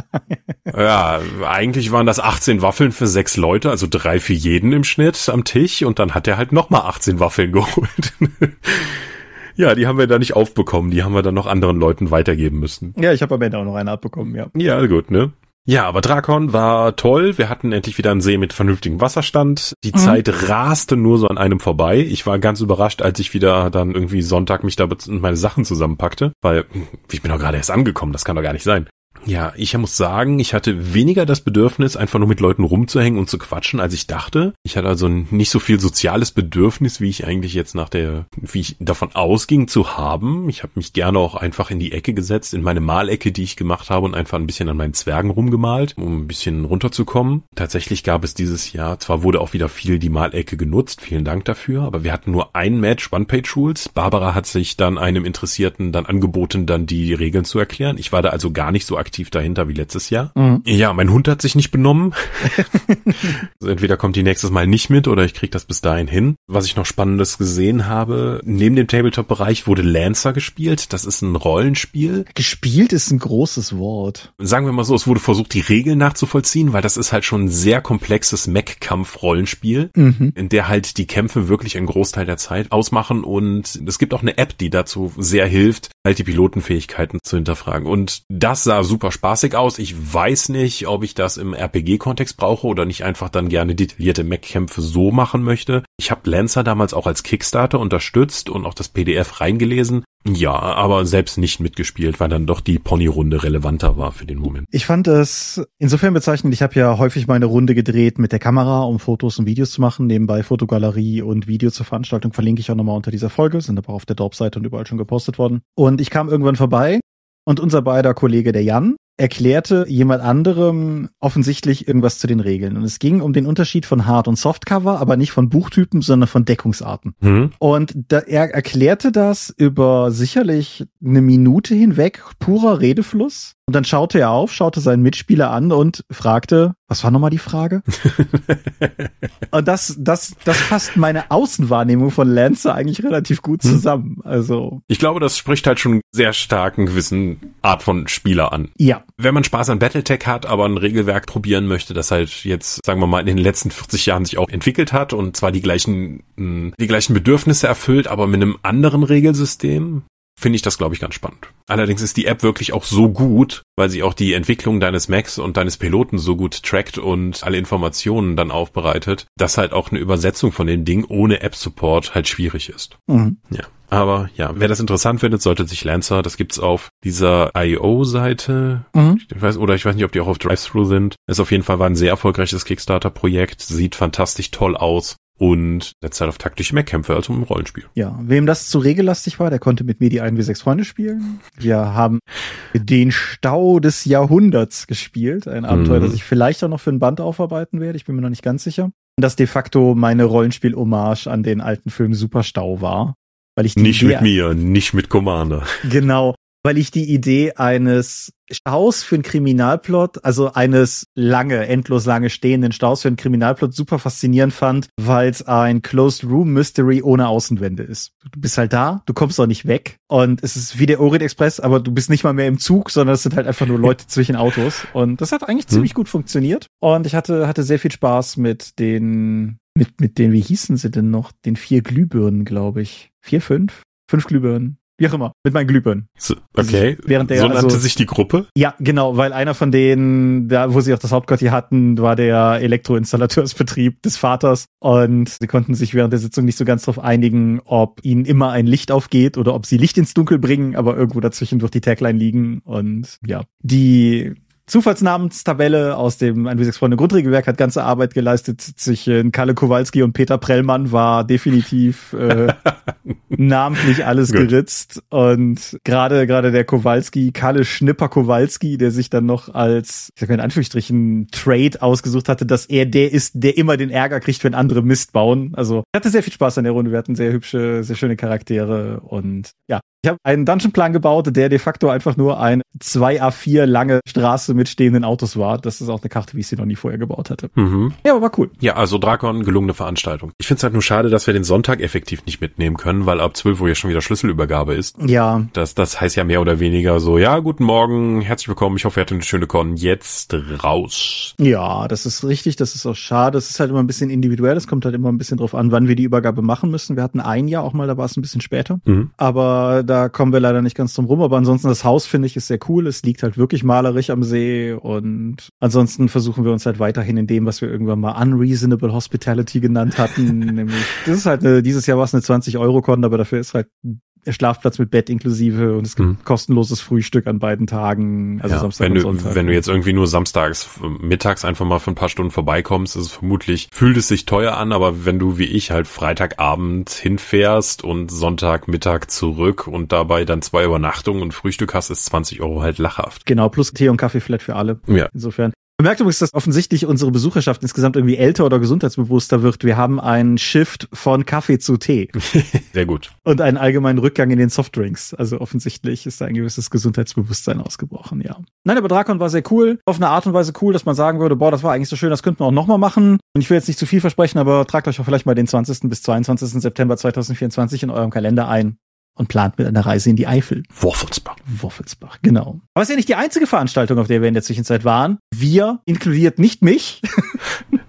ja, eigentlich waren das 18 Waffeln für sechs Leute, also drei für jeden im Schnitt am Tisch. Und dann hat er halt nochmal 18 Waffeln geholt. ja, die haben wir da nicht aufbekommen. Die haben wir dann noch anderen Leuten weitergeben müssen. Ja, ich habe am Ende auch noch eine abbekommen, ja. Ja, gut, ne? Ja, aber Drakon war toll. Wir hatten endlich wieder einen See mit vernünftigem Wasserstand. Die mhm. Zeit raste nur so an einem vorbei. Ich war ganz überrascht, als ich wieder dann irgendwie Sonntag mich da und meine Sachen zusammenpackte, weil hm, ich bin doch gerade erst angekommen. Das kann doch gar nicht sein. Ja, ich muss sagen, ich hatte weniger das Bedürfnis, einfach nur mit Leuten rumzuhängen und zu quatschen, als ich dachte. Ich hatte also nicht so viel soziales Bedürfnis, wie ich eigentlich jetzt nach der, wie ich davon ausging zu haben. Ich habe mich gerne auch einfach in die Ecke gesetzt, in meine Malecke, die ich gemacht habe und einfach ein bisschen an meinen Zwergen rumgemalt, um ein bisschen runterzukommen. Tatsächlich gab es dieses Jahr, zwar wurde auch wieder viel die Malecke genutzt, vielen Dank dafür, aber wir hatten nur ein Match One-Page-Rules. Barbara hat sich dann einem Interessierten dann angeboten, dann die Regeln zu erklären. Ich war da also gar nicht so aktiv aktiv dahinter wie letztes Jahr. Mhm. Ja, mein Hund hat sich nicht benommen. also entweder kommt die nächstes Mal nicht mit oder ich kriege das bis dahin hin. Was ich noch Spannendes gesehen habe, neben dem Tabletop-Bereich wurde Lancer gespielt. Das ist ein Rollenspiel. Gespielt ist ein großes Wort. Sagen wir mal so, es wurde versucht, die Regeln nachzuvollziehen, weil das ist halt schon ein sehr komplexes Mech-Kampf-Rollenspiel, mhm. in der halt die Kämpfe wirklich einen Großteil der Zeit ausmachen und es gibt auch eine App, die dazu sehr hilft, halt die Pilotenfähigkeiten zu hinterfragen. Und das sah super spaßig aus. Ich weiß nicht, ob ich das im RPG-Kontext brauche oder nicht einfach dann gerne detaillierte Mech-Kämpfe so machen möchte. Ich habe Lancer damals auch als Kickstarter unterstützt und auch das PDF reingelesen ja, aber selbst nicht mitgespielt, weil dann doch die Pony-Runde relevanter war für den Moment. Ich fand es insofern bezeichnend, ich habe ja häufig meine Runde gedreht mit der Kamera, um Fotos und Videos zu machen. Nebenbei Fotogalerie und Video zur Veranstaltung verlinke ich auch nochmal unter dieser Folge, sind aber auf der Dorp-Seite und überall schon gepostet worden. Und ich kam irgendwann vorbei und unser beider Kollege, der Jan, erklärte jemand anderem offensichtlich irgendwas zu den Regeln. Und es ging um den Unterschied von Hard- und Softcover, aber nicht von Buchtypen, sondern von Deckungsarten. Mhm. Und da, er erklärte das über sicherlich eine Minute hinweg, purer Redefluss. Und dann schaute er auf, schaute seinen Mitspieler an und fragte, was war nochmal die Frage? und das, das, das passt meine Außenwahrnehmung von Lancer eigentlich relativ gut hm. zusammen. Also. Ich glaube, das spricht halt schon sehr starken gewissen Art von Spieler an. Ja. Wenn man Spaß an Battletech hat, aber ein Regelwerk probieren möchte, das halt jetzt, sagen wir mal, in den letzten 40 Jahren sich auch entwickelt hat und zwar die gleichen, hm, die gleichen Bedürfnisse erfüllt, aber mit einem anderen Regelsystem, finde ich das, glaube ich, ganz spannend. Allerdings ist die App wirklich auch so gut, weil sie auch die Entwicklung deines Macs und deines Piloten so gut trackt und alle Informationen dann aufbereitet, dass halt auch eine Übersetzung von dem Ding ohne App-Support halt schwierig ist. Mhm. Ja. Aber ja, wer das interessant findet, sollte sich Lancer, das gibt's auf dieser IO-Seite, mhm. oder ich weiß nicht, ob die auch auf Drive-Thru sind. Ist auf jeden Fall war ein sehr erfolgreiches Kickstarter-Projekt, sieht fantastisch toll aus, und Zeit auf taktische Mehrkämpfe, also im Rollenspiel. Ja, wem das zu regellastig war, der konnte mit mir die 1W6 Freunde spielen. Wir haben den Stau des Jahrhunderts gespielt. Ein Abenteuer, mhm. das ich vielleicht auch noch für ein Band aufarbeiten werde. Ich bin mir noch nicht ganz sicher. Und Das de facto meine Rollenspiel-Hommage an den alten Film Superstau war. Weil ich die nicht mit mir, nicht mit Commander. Genau, weil ich die Idee eines Staus für einen Kriminalplot, also eines lange, endlos lange stehenden Staus für einen Kriminalplot super faszinierend fand, weil es ein Closed Room Mystery ohne Außenwände ist. Du bist halt da, du kommst auch nicht weg und es ist wie der Orient Express, aber du bist nicht mal mehr im Zug, sondern es sind halt einfach nur Leute zwischen Autos und das hat eigentlich hm. ziemlich gut funktioniert und ich hatte, hatte sehr viel Spaß mit den, mit, mit den, wie hießen sie denn noch? Den vier Glühbirnen, glaube ich. Vier, fünf? Fünf Glühbirnen wie auch immer, mit meinen Glühbirnen. So, okay. Also während der, so nannte also, sich die Gruppe? Ja, genau, weil einer von denen, da wo sie auch das Hauptquartier hatten, war der Elektroinstallateursbetrieb des Vaters und sie konnten sich während der Sitzung nicht so ganz darauf einigen, ob ihnen immer ein Licht aufgeht oder ob sie Licht ins Dunkel bringen, aber irgendwo dazwischen wird die Tagline liegen und ja. Die Zufallsnamenstabelle aus dem 1 Freunde Grundregelwerk hat ganze Arbeit geleistet. zwischen äh, Kalle Kowalski und Peter Prellmann war definitiv äh, namentlich alles geritzt und gerade gerade der Kowalski, Kalle Schnipper Kowalski, der sich dann noch als ich sag mal in Anführungsstrichen Trade ausgesucht hatte, dass er der ist, der immer den Ärger kriegt, wenn andere Mist bauen. Also ich hatte sehr viel Spaß an der Runde. Wir hatten sehr hübsche, sehr schöne Charaktere und ja, ich habe einen Dungeon-Plan gebaut, der de facto einfach nur ein 2 A4 lange Straße mit stehenden Autos war. Das ist auch eine Karte, wie ich sie noch nie vorher gebaut hatte. Mhm. Ja, aber war cool. Ja, also Drakon, gelungene Veranstaltung. Ich finde es halt nur schade, dass wir den Sonntag effektiv nicht mitnehmen können, weil ab 12 Uhr ja schon wieder Schlüsselübergabe ist. Ja. Das, das heißt ja mehr oder weniger so, ja, guten Morgen, herzlich willkommen, ich hoffe, ihr hattet eine schöne Con, jetzt raus. Ja, das ist richtig, das ist auch schade. Es ist halt immer ein bisschen individuell, es kommt halt immer ein bisschen drauf an, wann wir die Übergabe machen müssen. Wir hatten ein Jahr auch mal, da war es ein bisschen später. Mhm. Aber da kommen wir leider nicht ganz drum rum. Aber ansonsten, das Haus finde ich ist sehr cool. Es liegt halt wirklich malerisch am See. Und ansonsten versuchen wir uns halt weiterhin in dem, was wir irgendwann mal Unreasonable Hospitality genannt hatten. nämlich, das ist halt eine, dieses Jahr war es eine 20-Euro-Con, aber dafür ist halt äh, Schlafplatz mit Bett inklusive und es gibt hm. kostenloses Frühstück an beiden Tagen, also ja, Samstag wenn und Sonntag. Du, wenn du jetzt irgendwie nur samstags äh, mittags einfach mal für ein paar Stunden vorbeikommst, ist es vermutlich, fühlt es sich teuer an, aber wenn du wie ich halt Freitagabend hinfährst und Sonntagmittag zurück und dabei dann zwei Übernachtungen und Frühstück hast, ist 20 Euro halt lachhaft. Genau, plus Tee und Kaffee vielleicht für alle. Ja. Insofern man merkt übrigens, dass offensichtlich unsere Besucherschaft insgesamt irgendwie älter oder gesundheitsbewusster wird. Wir haben einen Shift von Kaffee zu Tee. Sehr gut. Und einen allgemeinen Rückgang in den Softdrinks. Also offensichtlich ist da ein gewisses Gesundheitsbewusstsein ausgebrochen, ja. Nein, aber Drakon war sehr cool. Auf eine Art und Weise cool, dass man sagen würde, boah, das war eigentlich so schön, das könnten wir auch nochmal machen. Und ich will jetzt nicht zu viel versprechen, aber tragt euch auch vielleicht mal den 20. bis 22. September 2024 in eurem Kalender ein und plant mit einer Reise in die Eifel. Wurfelsbach. Wurfelsbach, genau. Aber es ist ja nicht die einzige Veranstaltung, auf der wir in der Zwischenzeit waren. Wir inkludiert nicht mich.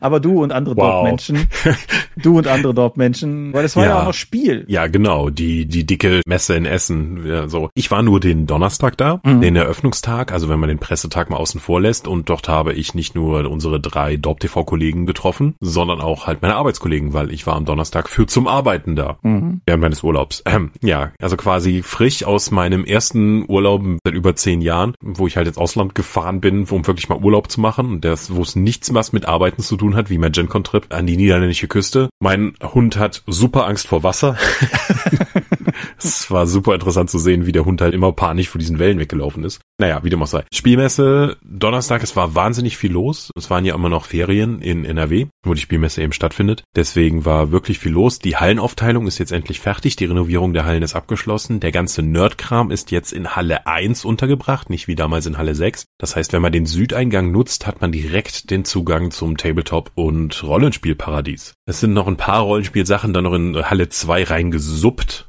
Aber du und andere wow. Dorp-Menschen. du und andere Dorp-Menschen. weil es war ja. ja. auch noch Spiel. Ja, genau, die, die dicke Messe in Essen, ja, so. Ich war nur den Donnerstag da, mhm. den Eröffnungstag, also wenn man den Pressetag mal außen vor lässt und dort habe ich nicht nur unsere drei Dorp-TV-Kollegen getroffen, sondern auch halt meine Arbeitskollegen, weil ich war am Donnerstag für zum Arbeiten da, mhm. während meines Urlaubs. Ähm, ja, also quasi frisch aus meinem ersten Urlaub seit über zehn Jahren, wo ich halt ins Ausland gefahren bin, um wirklich mal Urlaub zu machen und das, wo es nichts was mit Arbeit Leuten zu tun hat, wie mein gen trip an die niederländische Küste. Mein Hund hat super Angst vor Wasser. Es war super interessant zu sehen, wie der Hund halt immer panisch vor diesen Wellen weggelaufen ist. Naja, wie dem auch sei. Spielmesse, Donnerstag, es war wahnsinnig viel los. Es waren ja immer noch Ferien in NRW, wo die Spielmesse eben stattfindet. Deswegen war wirklich viel los. Die Hallenaufteilung ist jetzt endlich fertig. Die Renovierung der Hallen ist abgeschlossen. Der ganze Nerdkram ist jetzt in Halle 1 untergebracht, nicht wie damals in Halle 6. Das heißt, wenn man den Südeingang nutzt, hat man direkt den Zugang zum Tabletop und Rollenspielparadies. Es sind noch ein paar Rollenspielsachen dann noch in Halle 2 reingesuppt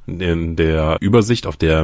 der Übersicht auf der,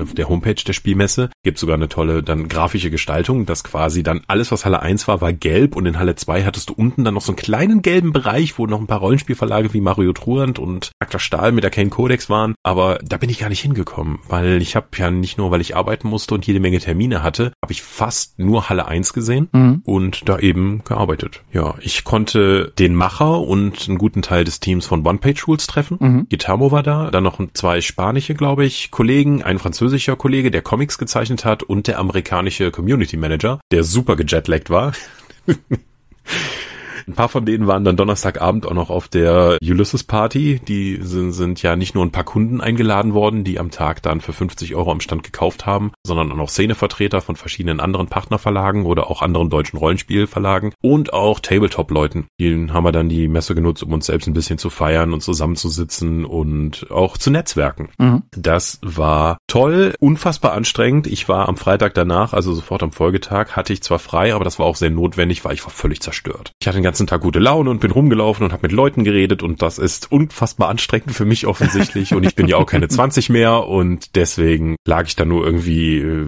auf der Homepage der Spielmesse gibt sogar eine tolle dann grafische Gestaltung, dass quasi dann alles, was Halle 1 war, war gelb und in Halle 2 hattest du unten dann noch so einen kleinen gelben Bereich, wo noch ein paar Rollenspielverlage wie Mario Truant und Akta Stahl mit Arcane Codex waren, aber da bin ich gar nicht hingekommen, weil ich habe ja nicht nur, weil ich arbeiten musste und jede Menge Termine hatte, habe ich fast nur Halle 1 gesehen mhm. und da eben gearbeitet. Ja, ich konnte den Macher und einen guten Teil des Teams von One Page Rules treffen. Mhm. Gitamo war da, dann noch zwei spanische, glaube ich, Kollegen, ein französischer Kollege, der Comics gezeichnet hat und der amerikanische Community Manager, der super gejetlaggt war. Ein paar von denen waren dann Donnerstagabend auch noch auf der Ulysses Party. Die sind, sind ja nicht nur ein paar Kunden eingeladen worden, die am Tag dann für 50 Euro am Stand gekauft haben, sondern auch noch Szenevertreter von verschiedenen anderen Partnerverlagen oder auch anderen deutschen Rollenspielverlagen und auch Tabletop-Leuten. Denen haben wir dann die Messe genutzt, um uns selbst ein bisschen zu feiern und zusammenzusitzen und auch zu netzwerken. Mhm. Das war toll, unfassbar anstrengend. Ich war am Freitag danach, also sofort am Folgetag, hatte ich zwar frei, aber das war auch sehr notwendig, weil ich war völlig zerstört. Ich hatte den ganzen ganzen Tag gute Laune und bin rumgelaufen und habe mit Leuten geredet und das ist unfassbar anstrengend für mich offensichtlich und ich bin ja auch keine 20 mehr und deswegen lag ich dann nur irgendwie äh,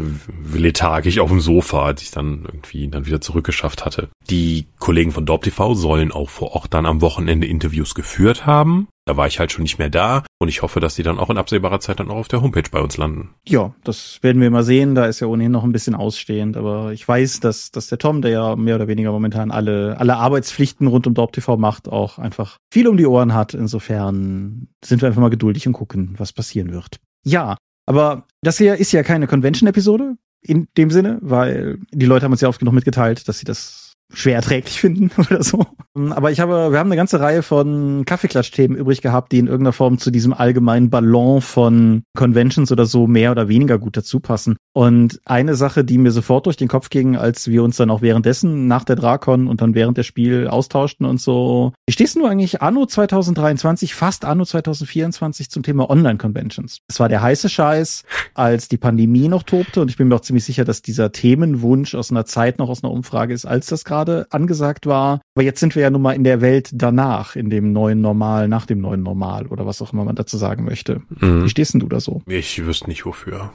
lethargisch auf dem Sofa, als ich dann irgendwie dann wieder zurückgeschafft hatte. Die Kollegen von DorpTV sollen auch vor Ort dann am Wochenende Interviews geführt haben da war ich halt schon nicht mehr da und ich hoffe, dass die dann auch in absehbarer Zeit dann auch auf der Homepage bei uns landen. Ja, das werden wir mal sehen. Da ist ja ohnehin noch ein bisschen ausstehend, aber ich weiß, dass, dass der Tom, der ja mehr oder weniger momentan alle, alle Arbeitspflichten rund um Dorp macht, auch einfach viel um die Ohren hat. Insofern sind wir einfach mal geduldig und gucken, was passieren wird. Ja, aber das hier ist ja keine Convention-Episode in dem Sinne, weil die Leute haben uns ja oft genug mitgeteilt, dass sie das schwer erträglich finden oder so. Aber ich habe, wir haben eine ganze Reihe von Kaffeeklatsch-Themen übrig gehabt, die in irgendeiner Form zu diesem allgemeinen Ballon von Conventions oder so mehr oder weniger gut dazu passen. Und eine Sache, die mir sofort durch den Kopf ging, als wir uns dann auch währenddessen nach der Drakon und dann während der Spiel austauschten und so. Wie stehst du eigentlich Anno 2023, fast Anno 2024 zum Thema Online-Conventions? Es war der heiße Scheiß, als die Pandemie noch tobte und ich bin mir auch ziemlich sicher, dass dieser Themenwunsch aus einer Zeit noch aus einer Umfrage ist, als das gerade gerade angesagt war. Aber jetzt sind wir ja nun mal in der Welt danach, in dem neuen Normal, nach dem neuen Normal oder was auch immer man dazu sagen möchte. Mhm. Wie stehst denn du da so? Ich wüsste nicht wofür.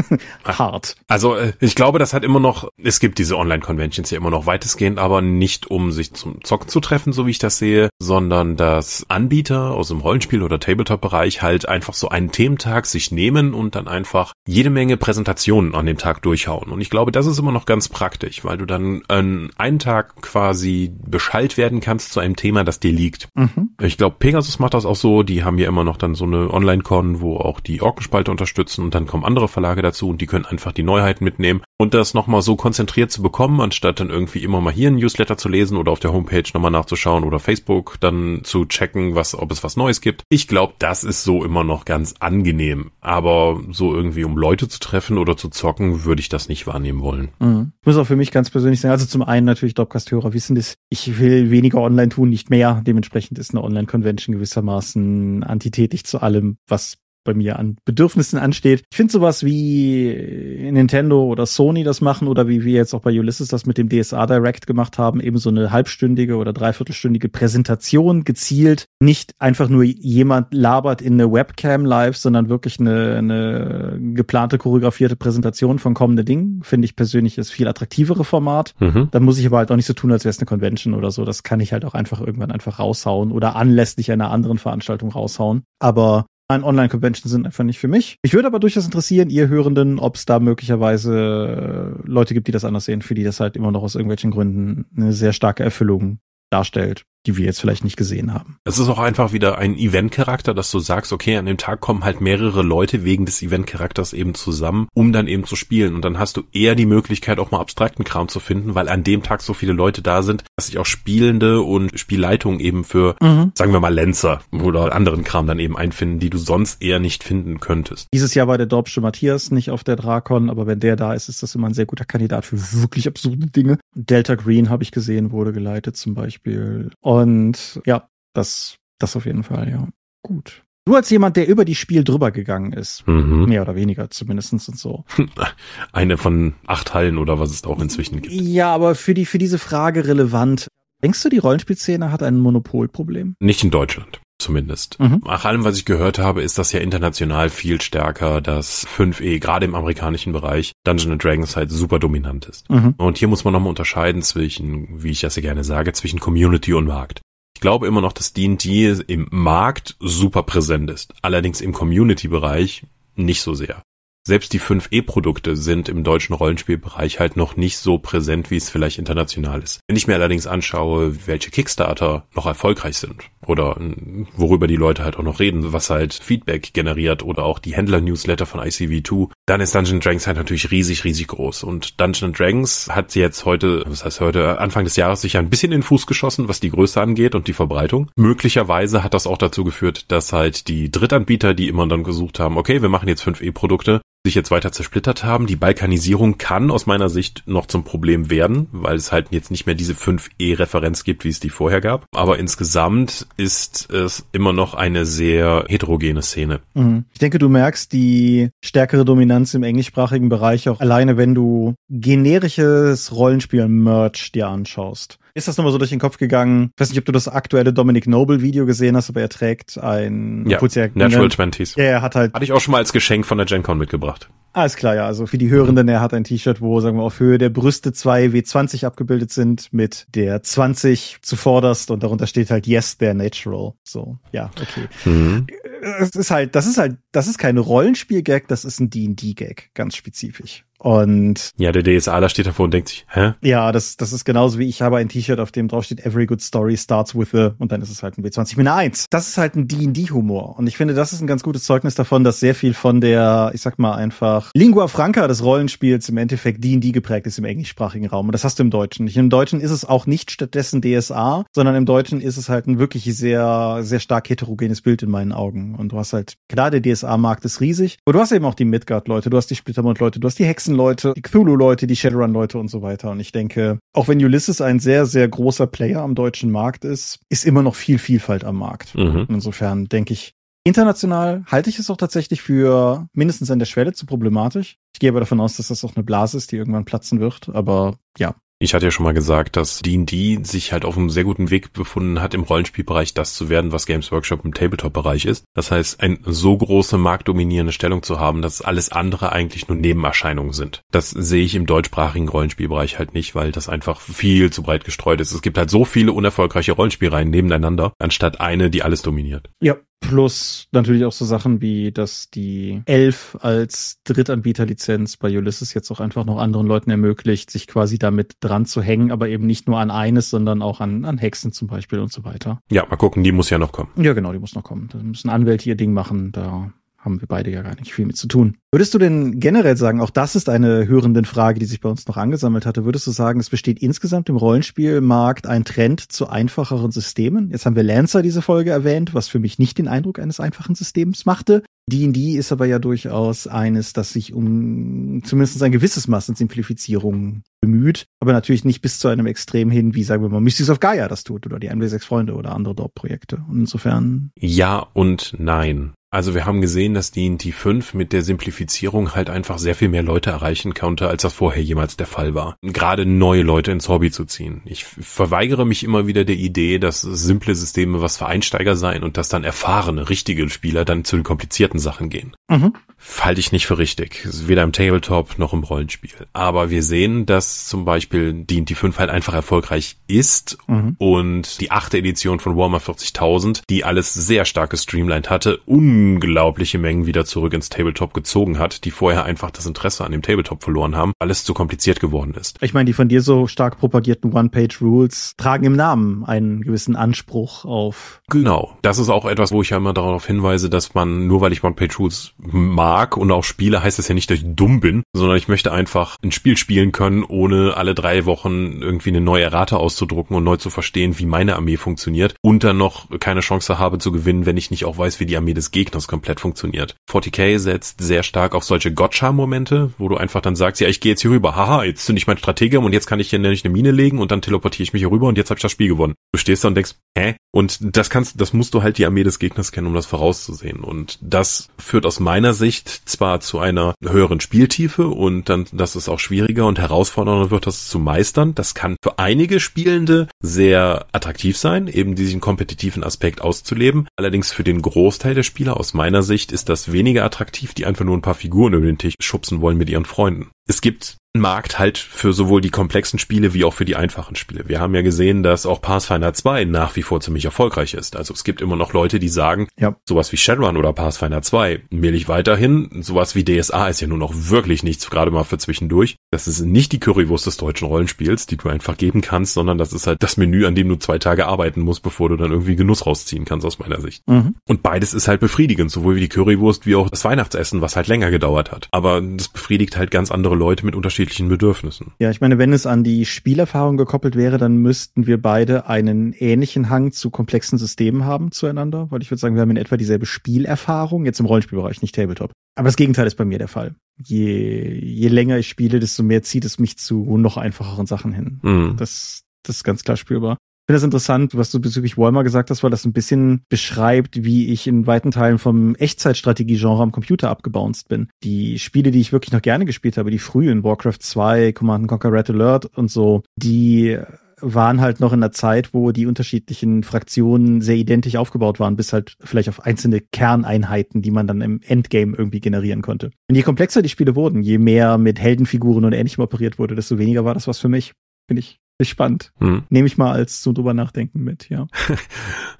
Hart. Also äh, ich glaube, das hat immer noch, es gibt diese Online-Conventions ja immer noch weitestgehend, aber nicht um sich zum Zocken zu treffen, so wie ich das sehe, sondern dass Anbieter aus dem Rollenspiel oder Tabletop-Bereich halt einfach so einen Thementag sich nehmen und dann einfach jede Menge Präsentationen an dem Tag durchhauen. Und ich glaube, das ist immer noch ganz praktisch, weil du dann äh, einen, einen Montag quasi Bescheid werden kannst zu einem Thema, das dir liegt. Mhm. Ich glaube, Pegasus macht das auch so. Die haben ja immer noch dann so eine Online-Con, wo auch die Orkenspalte unterstützen und dann kommen andere Verlage dazu und die können einfach die Neuheiten mitnehmen und das nochmal so konzentriert zu bekommen, anstatt dann irgendwie immer mal hier ein Newsletter zu lesen oder auf der Homepage nochmal nachzuschauen oder Facebook dann zu checken, was, ob es was Neues gibt. Ich glaube, das ist so immer noch ganz angenehm. Aber so irgendwie, um Leute zu treffen oder zu zocken, würde ich das nicht wahrnehmen wollen. Mhm. Ich muss auch für mich ganz persönlich sagen, also zum einen natürlich Dropcast-Hörer wissen das, ich will weniger online tun, nicht mehr. Dementsprechend ist eine Online-Convention gewissermaßen antitätig zu allem, was bei mir an Bedürfnissen ansteht. Ich finde sowas wie Nintendo oder Sony das machen oder wie wir jetzt auch bei Ulysses das mit dem DSA Direct gemacht haben, eben so eine halbstündige oder dreiviertelstündige Präsentation gezielt. Nicht einfach nur jemand labert in eine Webcam live, sondern wirklich eine, eine geplante, choreografierte Präsentation von kommenden Dingen. Finde ich persönlich das viel attraktivere Format. Mhm. Dann muss ich aber halt auch nicht so tun, als wäre es eine Convention oder so. Das kann ich halt auch einfach irgendwann einfach raushauen oder anlässlich einer anderen Veranstaltung raushauen. Aber ein online convention sind einfach nicht für mich. Ich würde aber durchaus interessieren, ihr Hörenden, ob es da möglicherweise äh, Leute gibt, die das anders sehen, für die das halt immer noch aus irgendwelchen Gründen eine sehr starke Erfüllung darstellt die wir jetzt vielleicht nicht gesehen haben. Es ist auch einfach wieder ein Event-Charakter, dass du sagst, okay, an dem Tag kommen halt mehrere Leute wegen des Event-Charakters eben zusammen, um dann eben zu spielen. Und dann hast du eher die Möglichkeit, auch mal abstrakten Kram zu finden, weil an dem Tag so viele Leute da sind, dass sich auch Spielende und Spielleitung eben für, mhm. sagen wir mal, Lenzer oder anderen Kram dann eben einfinden, die du sonst eher nicht finden könntest. Dieses Jahr war der Dorpsche Matthias nicht auf der Drakon, aber wenn der da ist, ist das immer ein sehr guter Kandidat für wirklich absurde Dinge. Delta Green habe ich gesehen, wurde geleitet zum Beispiel. Und ja, das, das auf jeden Fall, ja. Gut. Du als jemand, der über die Spiel drüber gegangen ist, mhm. mehr oder weniger zumindestens und so. Eine von acht Hallen oder was es auch inzwischen gibt. Ja, aber für, die, für diese Frage relevant. Denkst du, die Rollenspielszene hat ein Monopolproblem? Nicht in Deutschland zumindest. Mhm. Nach allem, was ich gehört habe, ist das ja international viel stärker, dass 5e gerade im amerikanischen Bereich Dungeons and Dragons halt super dominant ist. Mhm. Und hier muss man nochmal unterscheiden zwischen, wie ich das ja gerne sage, zwischen Community und Markt. Ich glaube immer noch, dass D&D im Markt super präsent ist, allerdings im Community-Bereich nicht so sehr. Selbst die 5E-Produkte sind im deutschen Rollenspielbereich halt noch nicht so präsent, wie es vielleicht international ist. Wenn ich mir allerdings anschaue, welche Kickstarter noch erfolgreich sind, oder äh, worüber die Leute halt auch noch reden, was halt Feedback generiert oder auch die Händler-Newsletter von ICV2, dann ist Dungeon Dragons halt natürlich riesig, riesig groß. Und Dungeon Dragons hat jetzt heute, was heißt heute, Anfang des Jahres sich ein bisschen in Fuß geschossen, was die Größe angeht und die Verbreitung. Möglicherweise hat das auch dazu geführt, dass halt die Drittanbieter, die immer dann gesucht haben, okay, wir machen jetzt 5E-Produkte, sich jetzt weiter zersplittert haben. Die Balkanisierung kann aus meiner Sicht noch zum Problem werden, weil es halt jetzt nicht mehr diese 5E-Referenz gibt, wie es die vorher gab. Aber insgesamt ist es immer noch eine sehr heterogene Szene. Mhm. Ich denke, du merkst die stärkere Dominanz im englischsprachigen Bereich auch alleine, wenn du generisches Rollenspiel-Merch dir anschaust ist das nochmal so durch den Kopf gegangen. Ich weiß nicht, ob du das aktuelle Dominic Noble Video gesehen hast, aber er trägt ein ja, ja Natural Twenties. Ja, er hat halt. Hatte ich auch schon mal als Geschenk von der Gen Con mitgebracht. Alles klar, ja. Also für die Hörenden, er hat ein T-Shirt, wo, sagen wir, auf Höhe der Brüste zwei W20 abgebildet sind mit der 20 zuvorderst und darunter steht halt Yes, they're natural. So, ja, okay. Mhm. Äh, es ist halt, das ist halt das ist kein Rollenspiel-Gag, das ist ein D&D-Gag, ganz spezifisch. Und ja, der DSA, da steht davor und denkt sich, hä? Ja, das, das ist genauso wie ich habe ein T-Shirt, auf dem draufsteht, every good story starts with a, und dann ist es halt ein B20 mit 1. Das ist halt ein D&D-Humor. Und ich finde, das ist ein ganz gutes Zeugnis davon, dass sehr viel von der, ich sag mal einfach, Lingua Franca des Rollenspiels im Endeffekt D&D geprägt ist im englischsprachigen Raum. Und das hast du im Deutschen nicht. Im Deutschen ist es auch nicht stattdessen DSA, sondern im Deutschen ist es halt ein wirklich sehr, sehr stark heterogenes Bild in meinen Augen. Und du hast halt, klar, der DSA DSA-Markt ist riesig. Aber du hast eben auch die Midgard-Leute, du hast die Splittermond-Leute, du hast die Hexen-Leute, die Cthulhu-Leute, die Shadowrun-Leute und so weiter. Und ich denke, auch wenn Ulysses ein sehr, sehr großer Player am deutschen Markt ist, ist immer noch viel Vielfalt am Markt. Mhm. Insofern denke ich, International halte ich es auch tatsächlich für mindestens an der Schwelle zu problematisch. Ich gehe aber davon aus, dass das auch eine Blase ist, die irgendwann platzen wird. Aber ja, ich hatte ja schon mal gesagt, dass D&D sich halt auf einem sehr guten Weg befunden hat, im Rollenspielbereich das zu werden, was Games Workshop im Tabletop-Bereich ist. Das heißt, eine so große marktdominierende Stellung zu haben, dass alles andere eigentlich nur Nebenerscheinungen sind. Das sehe ich im deutschsprachigen Rollenspielbereich halt nicht, weil das einfach viel zu breit gestreut ist. Es gibt halt so viele unerfolgreiche Rollenspielreihen nebeneinander, anstatt eine, die alles dominiert. Ja, Plus natürlich auch so Sachen wie, dass die Elf als Drittanbieterlizenz bei Ulysses jetzt auch einfach noch anderen Leuten ermöglicht, sich quasi damit dran zu hängen, aber eben nicht nur an eines, sondern auch an, an Hexen zum Beispiel und so weiter. Ja, mal gucken, die muss ja noch kommen. Ja, genau, die muss noch kommen. Da müssen Anwälte ihr Ding machen, da haben wir beide ja gar nicht viel mit zu tun. Würdest du denn generell sagen, auch das ist eine hörenden Frage, die sich bei uns noch angesammelt hatte, würdest du sagen, es besteht insgesamt im Rollenspielmarkt ein Trend zu einfacheren Systemen? Jetzt haben wir Lancer diese Folge erwähnt, was für mich nicht den Eindruck eines einfachen Systems machte. D&D ist aber ja durchaus eines, das sich um zumindest ein gewisses Maß an Simplifizierung bemüht, aber natürlich nicht bis zu einem Extrem hin, wie sagen wir mal Mystics of Gaia das tut oder die MW6 Freunde oder andere Dorp-Projekte. Und insofern. Ja und nein. Also wir haben gesehen, dass D&D 5 mit der Simplifizierung halt einfach sehr viel mehr Leute erreichen konnte, als das vorher jemals der Fall war. Gerade neue Leute ins Hobby zu ziehen. Ich verweigere mich immer wieder der Idee, dass simple Systeme was für Einsteiger sein und dass dann erfahrene, richtige Spieler dann zu den komplizierten Sachen gehen. Mhm. Halte ich nicht für richtig. Weder im Tabletop noch im Rollenspiel. Aber wir sehen, dass zum Beispiel D&D 5 halt einfach erfolgreich ist mhm. und die achte Edition von Warhammer 40.000, die alles sehr stark gestreamlined hatte, unglaubliche Mengen wieder zurück ins Tabletop gezogen hat, die vorher einfach das Interesse an dem Tabletop verloren haben, weil es zu kompliziert geworden ist. Ich meine, die von dir so stark propagierten One-Page-Rules tragen im Namen einen gewissen Anspruch auf. Genau. Das ist auch etwas, wo ich ja immer darauf hinweise, dass man, nur weil ich One-Page-Rules mag und auch spiele, heißt das ja nicht, dass ich dumm bin, sondern ich möchte einfach ein Spiel spielen können, ohne alle drei Wochen irgendwie eine neue Rate auszudrucken und neu zu verstehen, wie meine Armee funktioniert und dann noch keine Chance habe zu gewinnen, wenn ich nicht auch weiß, wie die Armee des Gegners Gedächtnis komplett funktioniert. 40k setzt sehr stark auf solche Gotcha-Momente, wo du einfach dann sagst, ja, ich gehe jetzt hier rüber, haha, jetzt zünde ich mein Strategium und jetzt kann ich hier nämlich eine Mine legen und dann teleportiere ich mich hier rüber und jetzt habe ich das Spiel gewonnen. Du stehst da und denkst, hä? Und das kannst, das musst du halt die Armee des Gegners kennen, um das vorauszusehen. Und das führt aus meiner Sicht zwar zu einer höheren Spieltiefe und dann, dass es auch schwieriger und herausfordernder wird, das zu meistern. Das kann für einige Spielende sehr attraktiv sein, eben diesen kompetitiven Aspekt auszuleben. Allerdings für den Großteil der Spieler aus meiner Sicht ist das weniger attraktiv, die einfach nur ein paar Figuren über den Tisch schubsen wollen mit ihren Freunden. Es gibt Markt halt für sowohl die komplexen Spiele wie auch für die einfachen Spiele. Wir haben ja gesehen, dass auch Pathfinder 2 nach wie vor ziemlich erfolgreich ist. Also es gibt immer noch Leute, die sagen, ja. sowas wie Shadowrun oder Pathfinder 2 will ich weiterhin. Sowas wie DSA ist ja nun auch wirklich nichts, gerade mal für zwischendurch. Das ist nicht die Currywurst des deutschen Rollenspiels, die du einfach geben kannst, sondern das ist halt das Menü, an dem du zwei Tage arbeiten musst, bevor du dann irgendwie Genuss rausziehen kannst, aus meiner Sicht. Mhm. Und beides ist halt befriedigend, sowohl wie die Currywurst wie auch das Weihnachtsessen, was halt länger gedauert hat. Aber das befriedigt halt ganz andere Leute mit unterschiedlichen unterschiedlichen Bedürfnissen. Ja, ich meine, wenn es an die Spielerfahrung gekoppelt wäre, dann müssten wir beide einen ähnlichen Hang zu komplexen Systemen haben zueinander, weil ich würde sagen, wir haben in etwa dieselbe Spielerfahrung, jetzt im Rollenspielbereich, nicht Tabletop. Aber das Gegenteil ist bei mir der Fall. Je, je länger ich spiele, desto mehr zieht es mich zu noch einfacheren Sachen hin. Mhm. Das, das ist ganz klar spürbar. Ich finde das interessant, was du bezüglich Walmart gesagt hast, weil das ein bisschen beschreibt, wie ich in weiten Teilen vom Echtzeitstrategie-Genre am Computer abgebounced bin. Die Spiele, die ich wirklich noch gerne gespielt habe, die frühen Warcraft 2, Command Conquer Red Alert und so, die waren halt noch in der Zeit, wo die unterschiedlichen Fraktionen sehr identisch aufgebaut waren, bis halt vielleicht auf einzelne Kerneinheiten, die man dann im Endgame irgendwie generieren konnte. Und je komplexer die Spiele wurden, je mehr mit Heldenfiguren und ähnlichem operiert wurde, desto weniger war das was für mich. Finde ich spannend. Hm. Nehme ich mal als zum drüber nachdenken mit, ja.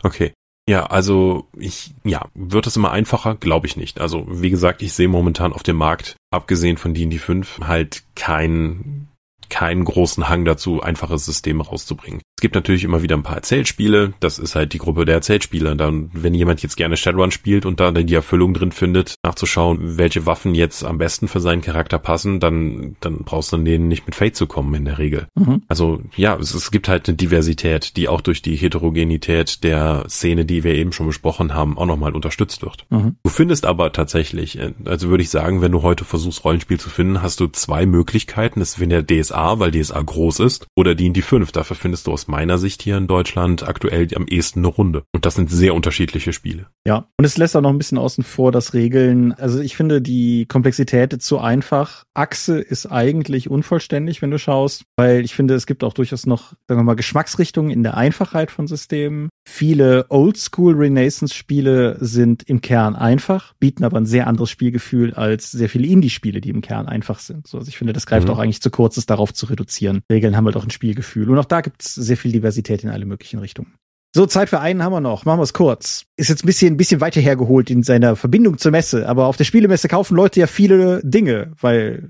okay. Ja, also ich, ja, wird es immer einfacher? Glaube ich nicht. Also wie gesagt, ich sehe momentan auf dem Markt, abgesehen von D&D 5, halt keinen keinen großen Hang dazu, einfache Systeme rauszubringen gibt natürlich immer wieder ein paar Erzählspiele. Das ist halt die Gruppe der Erzählspieler. Dann, wenn jemand jetzt gerne Shadowrun spielt und da die Erfüllung drin findet, nachzuschauen, welche Waffen jetzt am besten für seinen Charakter passen, dann, dann brauchst du denen nicht mit Fate zu kommen in der Regel. Mhm. Also ja, es, es gibt halt eine Diversität, die auch durch die Heterogenität der Szene, die wir eben schon besprochen haben, auch nochmal unterstützt wird. Mhm. Du findest aber tatsächlich, äh, also würde ich sagen, wenn du heute versuchst, Rollenspiel zu finden, hast du zwei Möglichkeiten. Das wäre der DSA, weil DSA groß ist, oder die in die 5. Dafür findest du aus meiner Sicht hier in Deutschland aktuell am ehesten eine Runde. Und das sind sehr unterschiedliche Spiele. Ja, und es lässt auch noch ein bisschen außen vor, das Regeln. Also ich finde die Komplexität zu einfach. Achse ist eigentlich unvollständig, wenn du schaust, weil ich finde, es gibt auch durchaus noch, sagen wir mal, Geschmacksrichtungen in der Einfachheit von Systemen. Viele Oldschool-Renaissance-Spiele sind im Kern einfach, bieten aber ein sehr anderes Spielgefühl als sehr viele Indie-Spiele, die im Kern einfach sind. also ich finde, das greift mhm. auch eigentlich zu kurz, es darauf zu reduzieren. Regeln haben halt auch ein Spielgefühl. Und auch da gibt es sehr sehr viel Diversität in alle möglichen Richtungen. So, Zeit für einen haben wir noch. Machen wir es kurz. Ist jetzt ein bisschen, ein bisschen weiter hergeholt in seiner Verbindung zur Messe, aber auf der Spielemesse kaufen Leute ja viele Dinge, weil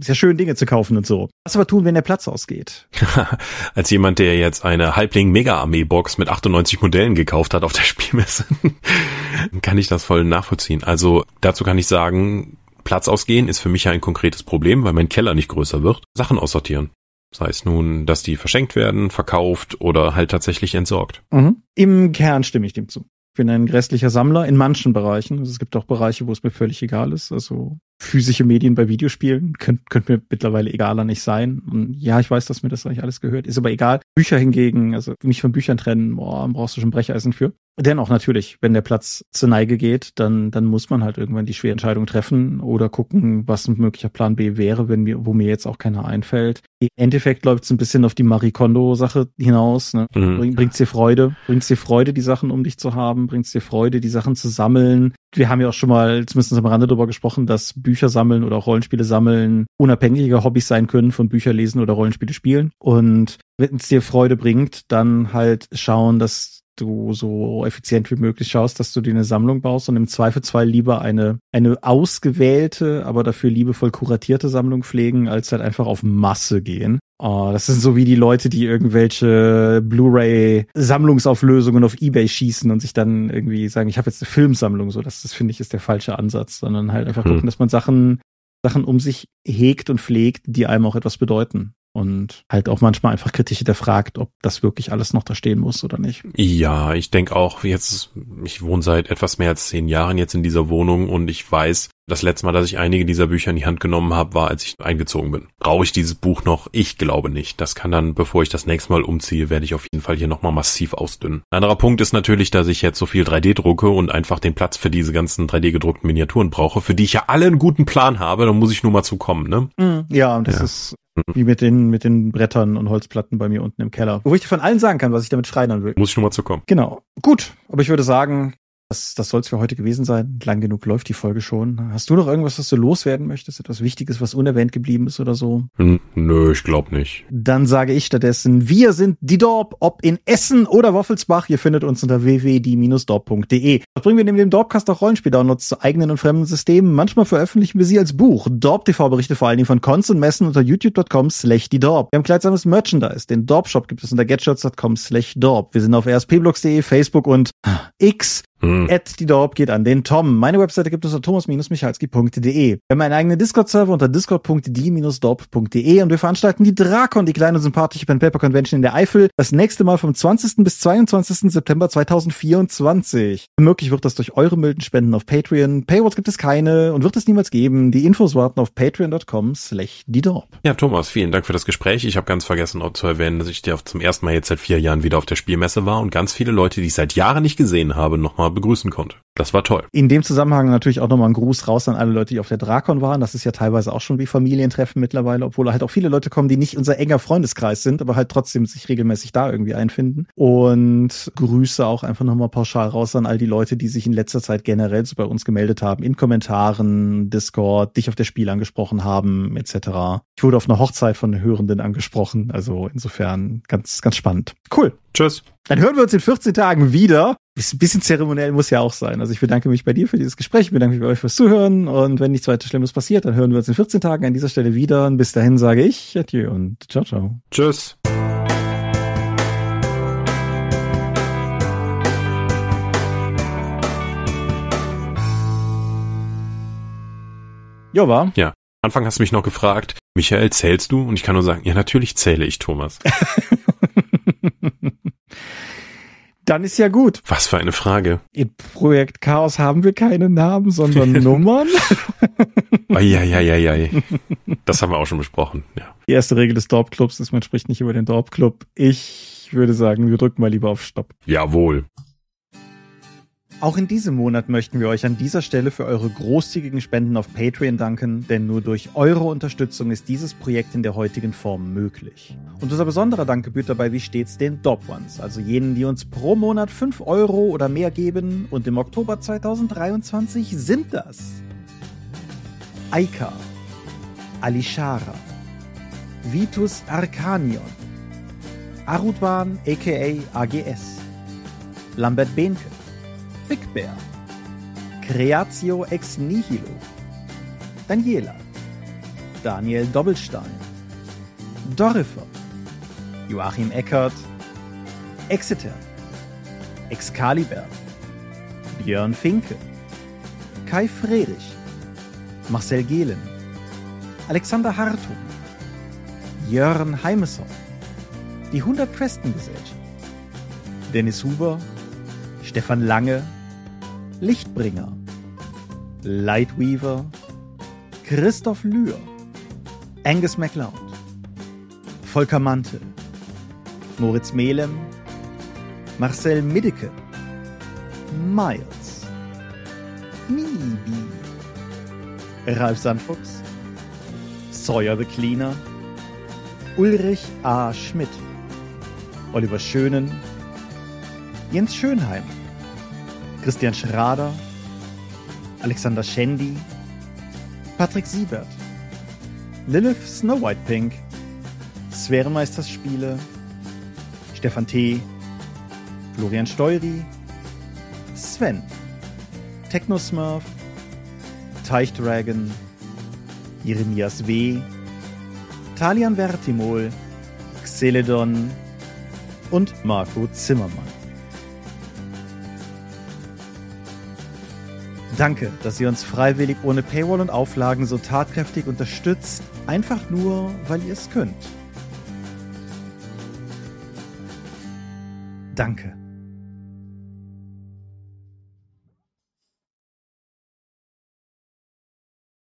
ist ja schön, Dinge zu kaufen und so. Was aber tun, wenn der Platz ausgeht? Als jemand, der jetzt eine Halbling Mega Armee Box mit 98 Modellen gekauft hat auf der Spielmesse, kann ich das voll nachvollziehen. Also dazu kann ich sagen, Platz ausgehen ist für mich ja ein konkretes Problem, weil mein Keller nicht größer wird. Sachen aussortieren. Sei es nun, dass die verschenkt werden, verkauft oder halt tatsächlich entsorgt. Mhm. Im Kern stimme ich dem zu. Ich bin ein grässlicher Sammler in manchen Bereichen. Also es gibt auch Bereiche, wo es mir völlig egal ist. Also physische Medien bei Videospielen könnte könnt mir mittlerweile egaler nicht sein. Und ja, ich weiß, dass mir das eigentlich alles gehört. Ist aber egal. Bücher hingegen, also mich von Büchern trennen, boah, brauchst du schon Brecheisen für. Dennoch natürlich, wenn der Platz zur Neige geht, dann, dann muss man halt irgendwann die schwere Entscheidung treffen oder gucken, was ein möglicher Plan B wäre, wenn mir, wo mir jetzt auch keiner einfällt. Im Endeffekt läuft es ein bisschen auf die Marie Kondo-Sache hinaus. Ne? Mhm. Bring, bringt's dir Freude, bringt's dir Freude, die Sachen um dich zu haben, bringt's dir Freude, die Sachen zu sammeln. Wir haben ja auch schon mal, zumindest am Rande darüber gesprochen, dass Bücher sammeln oder auch Rollenspiele sammeln unabhängige Hobbys sein können von Bücher lesen oder Rollenspiele spielen. Und wenn es dir Freude bringt, dann halt schauen, dass du so effizient wie möglich schaust, dass du dir eine Sammlung baust und im Zweifelsfall lieber eine, eine ausgewählte, aber dafür liebevoll kuratierte Sammlung pflegen, als halt einfach auf Masse gehen. Oh, das sind so wie die Leute, die irgendwelche Blu-ray-Sammlungsauflösungen auf Ebay schießen und sich dann irgendwie sagen, ich habe jetzt eine Filmsammlung. So, das, das finde ich ist der falsche Ansatz, sondern halt einfach hm. gucken, dass man Sachen, Sachen um sich hegt und pflegt, die einem auch etwas bedeuten und halt auch manchmal einfach kritisch hinterfragt, ob das wirklich alles noch da stehen muss oder nicht. Ja, ich denke auch, jetzt, ich wohne seit etwas mehr als zehn Jahren jetzt in dieser Wohnung und ich weiß, das letzte Mal, dass ich einige dieser Bücher in die Hand genommen habe, war, als ich eingezogen bin. Brauche ich dieses Buch noch? Ich glaube nicht. Das kann dann, bevor ich das nächste Mal umziehe, werde ich auf jeden Fall hier nochmal massiv ausdünnen. Ein anderer Punkt ist natürlich, dass ich jetzt so viel 3D drucke und einfach den Platz für diese ganzen 3D gedruckten Miniaturen brauche, für die ich ja alle einen guten Plan habe. Da muss ich nur mal zukommen, ne? Mhm. Ja, und das ja. ist Mhm. Wie mit den, mit den Brettern und Holzplatten bei mir unten im Keller. Wo ich dir von allen sagen kann, was ich damit schreinern will. Muss ich nur mal zu kommen. Genau. Gut. Aber ich würde sagen, das, das soll es für heute gewesen sein. Lang genug läuft die Folge schon. Hast du noch irgendwas, was du loswerden möchtest? Etwas Wichtiges, was unerwähnt geblieben ist oder so? Hm, nö, ich glaube nicht. Dann sage ich stattdessen, wir sind die Dorp, ob in Essen oder Waffelsbach. Ihr findet uns unter www.die-dorp.de. Das bringen wir neben dem Dorpcast auch Rollenspiel-Downloads zu eigenen und fremden Systemen. Manchmal veröffentlichen wir sie als Buch. Dorp-TV-Berichte vor allen Dingen von Cons und Messen unter youtube.com slash die Dorp. Wir haben kleidsames Merchandise. Den Dorp-Shop gibt es unter getshirts.com slash Dorp. Wir sind auf rspblogs.de, Facebook und X. Hm. At die Dorp geht an den Tom. Meine Webseite gibt es unter thomas-michalski.de. Wir haben einen eigenen Discord-Server unter discord.die-dorp.de und wir veranstalten die Drakon, die kleine sympathische Pen Paper Convention in der Eifel, das nächste Mal vom 20. bis 22. September 2024. Möglich wird das durch eure milden Spenden auf Patreon. Paywalls gibt es keine und wird es niemals geben. Die Infos warten auf patreon.com slash die Dorp. Ja, Thomas, vielen Dank für das Gespräch. Ich habe ganz vergessen auch zu erwähnen, dass ich dir zum ersten Mal jetzt seit vier Jahren wieder auf der Spielmesse war und ganz viele Leute, die ich seit Jahren nicht gesehen habe, nochmal begrüßen konnte. Das war toll. In dem Zusammenhang natürlich auch nochmal ein Gruß raus an alle Leute, die auf der Drakon waren. Das ist ja teilweise auch schon wie Familientreffen mittlerweile, obwohl halt auch viele Leute kommen, die nicht unser enger Freundeskreis sind, aber halt trotzdem sich regelmäßig da irgendwie einfinden. Und Grüße auch einfach nochmal pauschal raus an all die Leute, die sich in letzter Zeit generell so bei uns gemeldet haben, in Kommentaren, Discord, dich auf der Spiel angesprochen haben, etc. Ich wurde auf einer Hochzeit von Hörenden angesprochen, also insofern ganz, ganz spannend. Cool. Tschüss. Dann hören wir uns in 14 Tagen wieder ein bisschen zeremoniell muss ja auch sein. Also ich bedanke mich bei dir für dieses Gespräch, ich bedanke mich bei euch fürs Zuhören und wenn nichts weiter Schlimmes passiert, dann hören wir uns in 14 Tagen an dieser Stelle wieder. Und bis dahin sage ich adieu und ciao, ciao. Tschüss. Jo, war. Ja. Anfang hast du mich noch gefragt, Michael, zählst du? Und ich kann nur sagen, ja, natürlich zähle ich, Thomas. dann ist ja gut. Was für eine Frage. In Projekt Chaos haben wir keine Namen, sondern Nummern. Eieieiei. das haben wir auch schon besprochen. Ja. Die erste Regel des Dorpclubs ist, man spricht nicht über den Dorpclub. Ich würde sagen, wir drücken mal lieber auf Stopp. Jawohl. Auch in diesem Monat möchten wir euch an dieser Stelle für eure großzügigen Spenden auf Patreon danken, denn nur durch eure Unterstützung ist dieses Projekt in der heutigen Form möglich. Und unser besonderer Dank gebührt dabei wie stets den Dop Ones, also jenen, die uns pro Monat 5 Euro oder mehr geben und im Oktober 2023 sind das Aika, Alishara, Vitus Arcanion, Arutwan aka AGS, Lambert Behnke, Big Bear, Creatio ex nihilo, Daniela, Daniel Doppelstein, Dorifer, Joachim Eckert, Exeter, Excalibur, Björn Finke, Kai Friedrich. Marcel Gehlen, Alexander Hartung, Jörn Heimeson, die 100 Questen Gesellschaft, Dennis Huber, Stefan Lange, Lichtbringer, Lightweaver, Christoph Lühr, Angus MacLeod, Volker Mantel, Moritz Mehlem, Marcel Middeke, Miles, Mibi, Ralf Sandfuchs, Sawyer the Cleaner, Ulrich A. Schmidt, Oliver Schönen, Jens Schönheim, Christian Schrader, Alexander Schendi, Patrick Siebert, Lilith Snow White Pink, Sphärenmeisterspiele, Stefan T., Florian Steury, Sven, Techno Smurf, Teichdragon, Jeremias W., Talian Vertimol, Xeledon und Marco Zimmermann. Danke, dass ihr uns freiwillig ohne Paywall und Auflagen so tatkräftig unterstützt, einfach nur, weil ihr es könnt. Danke.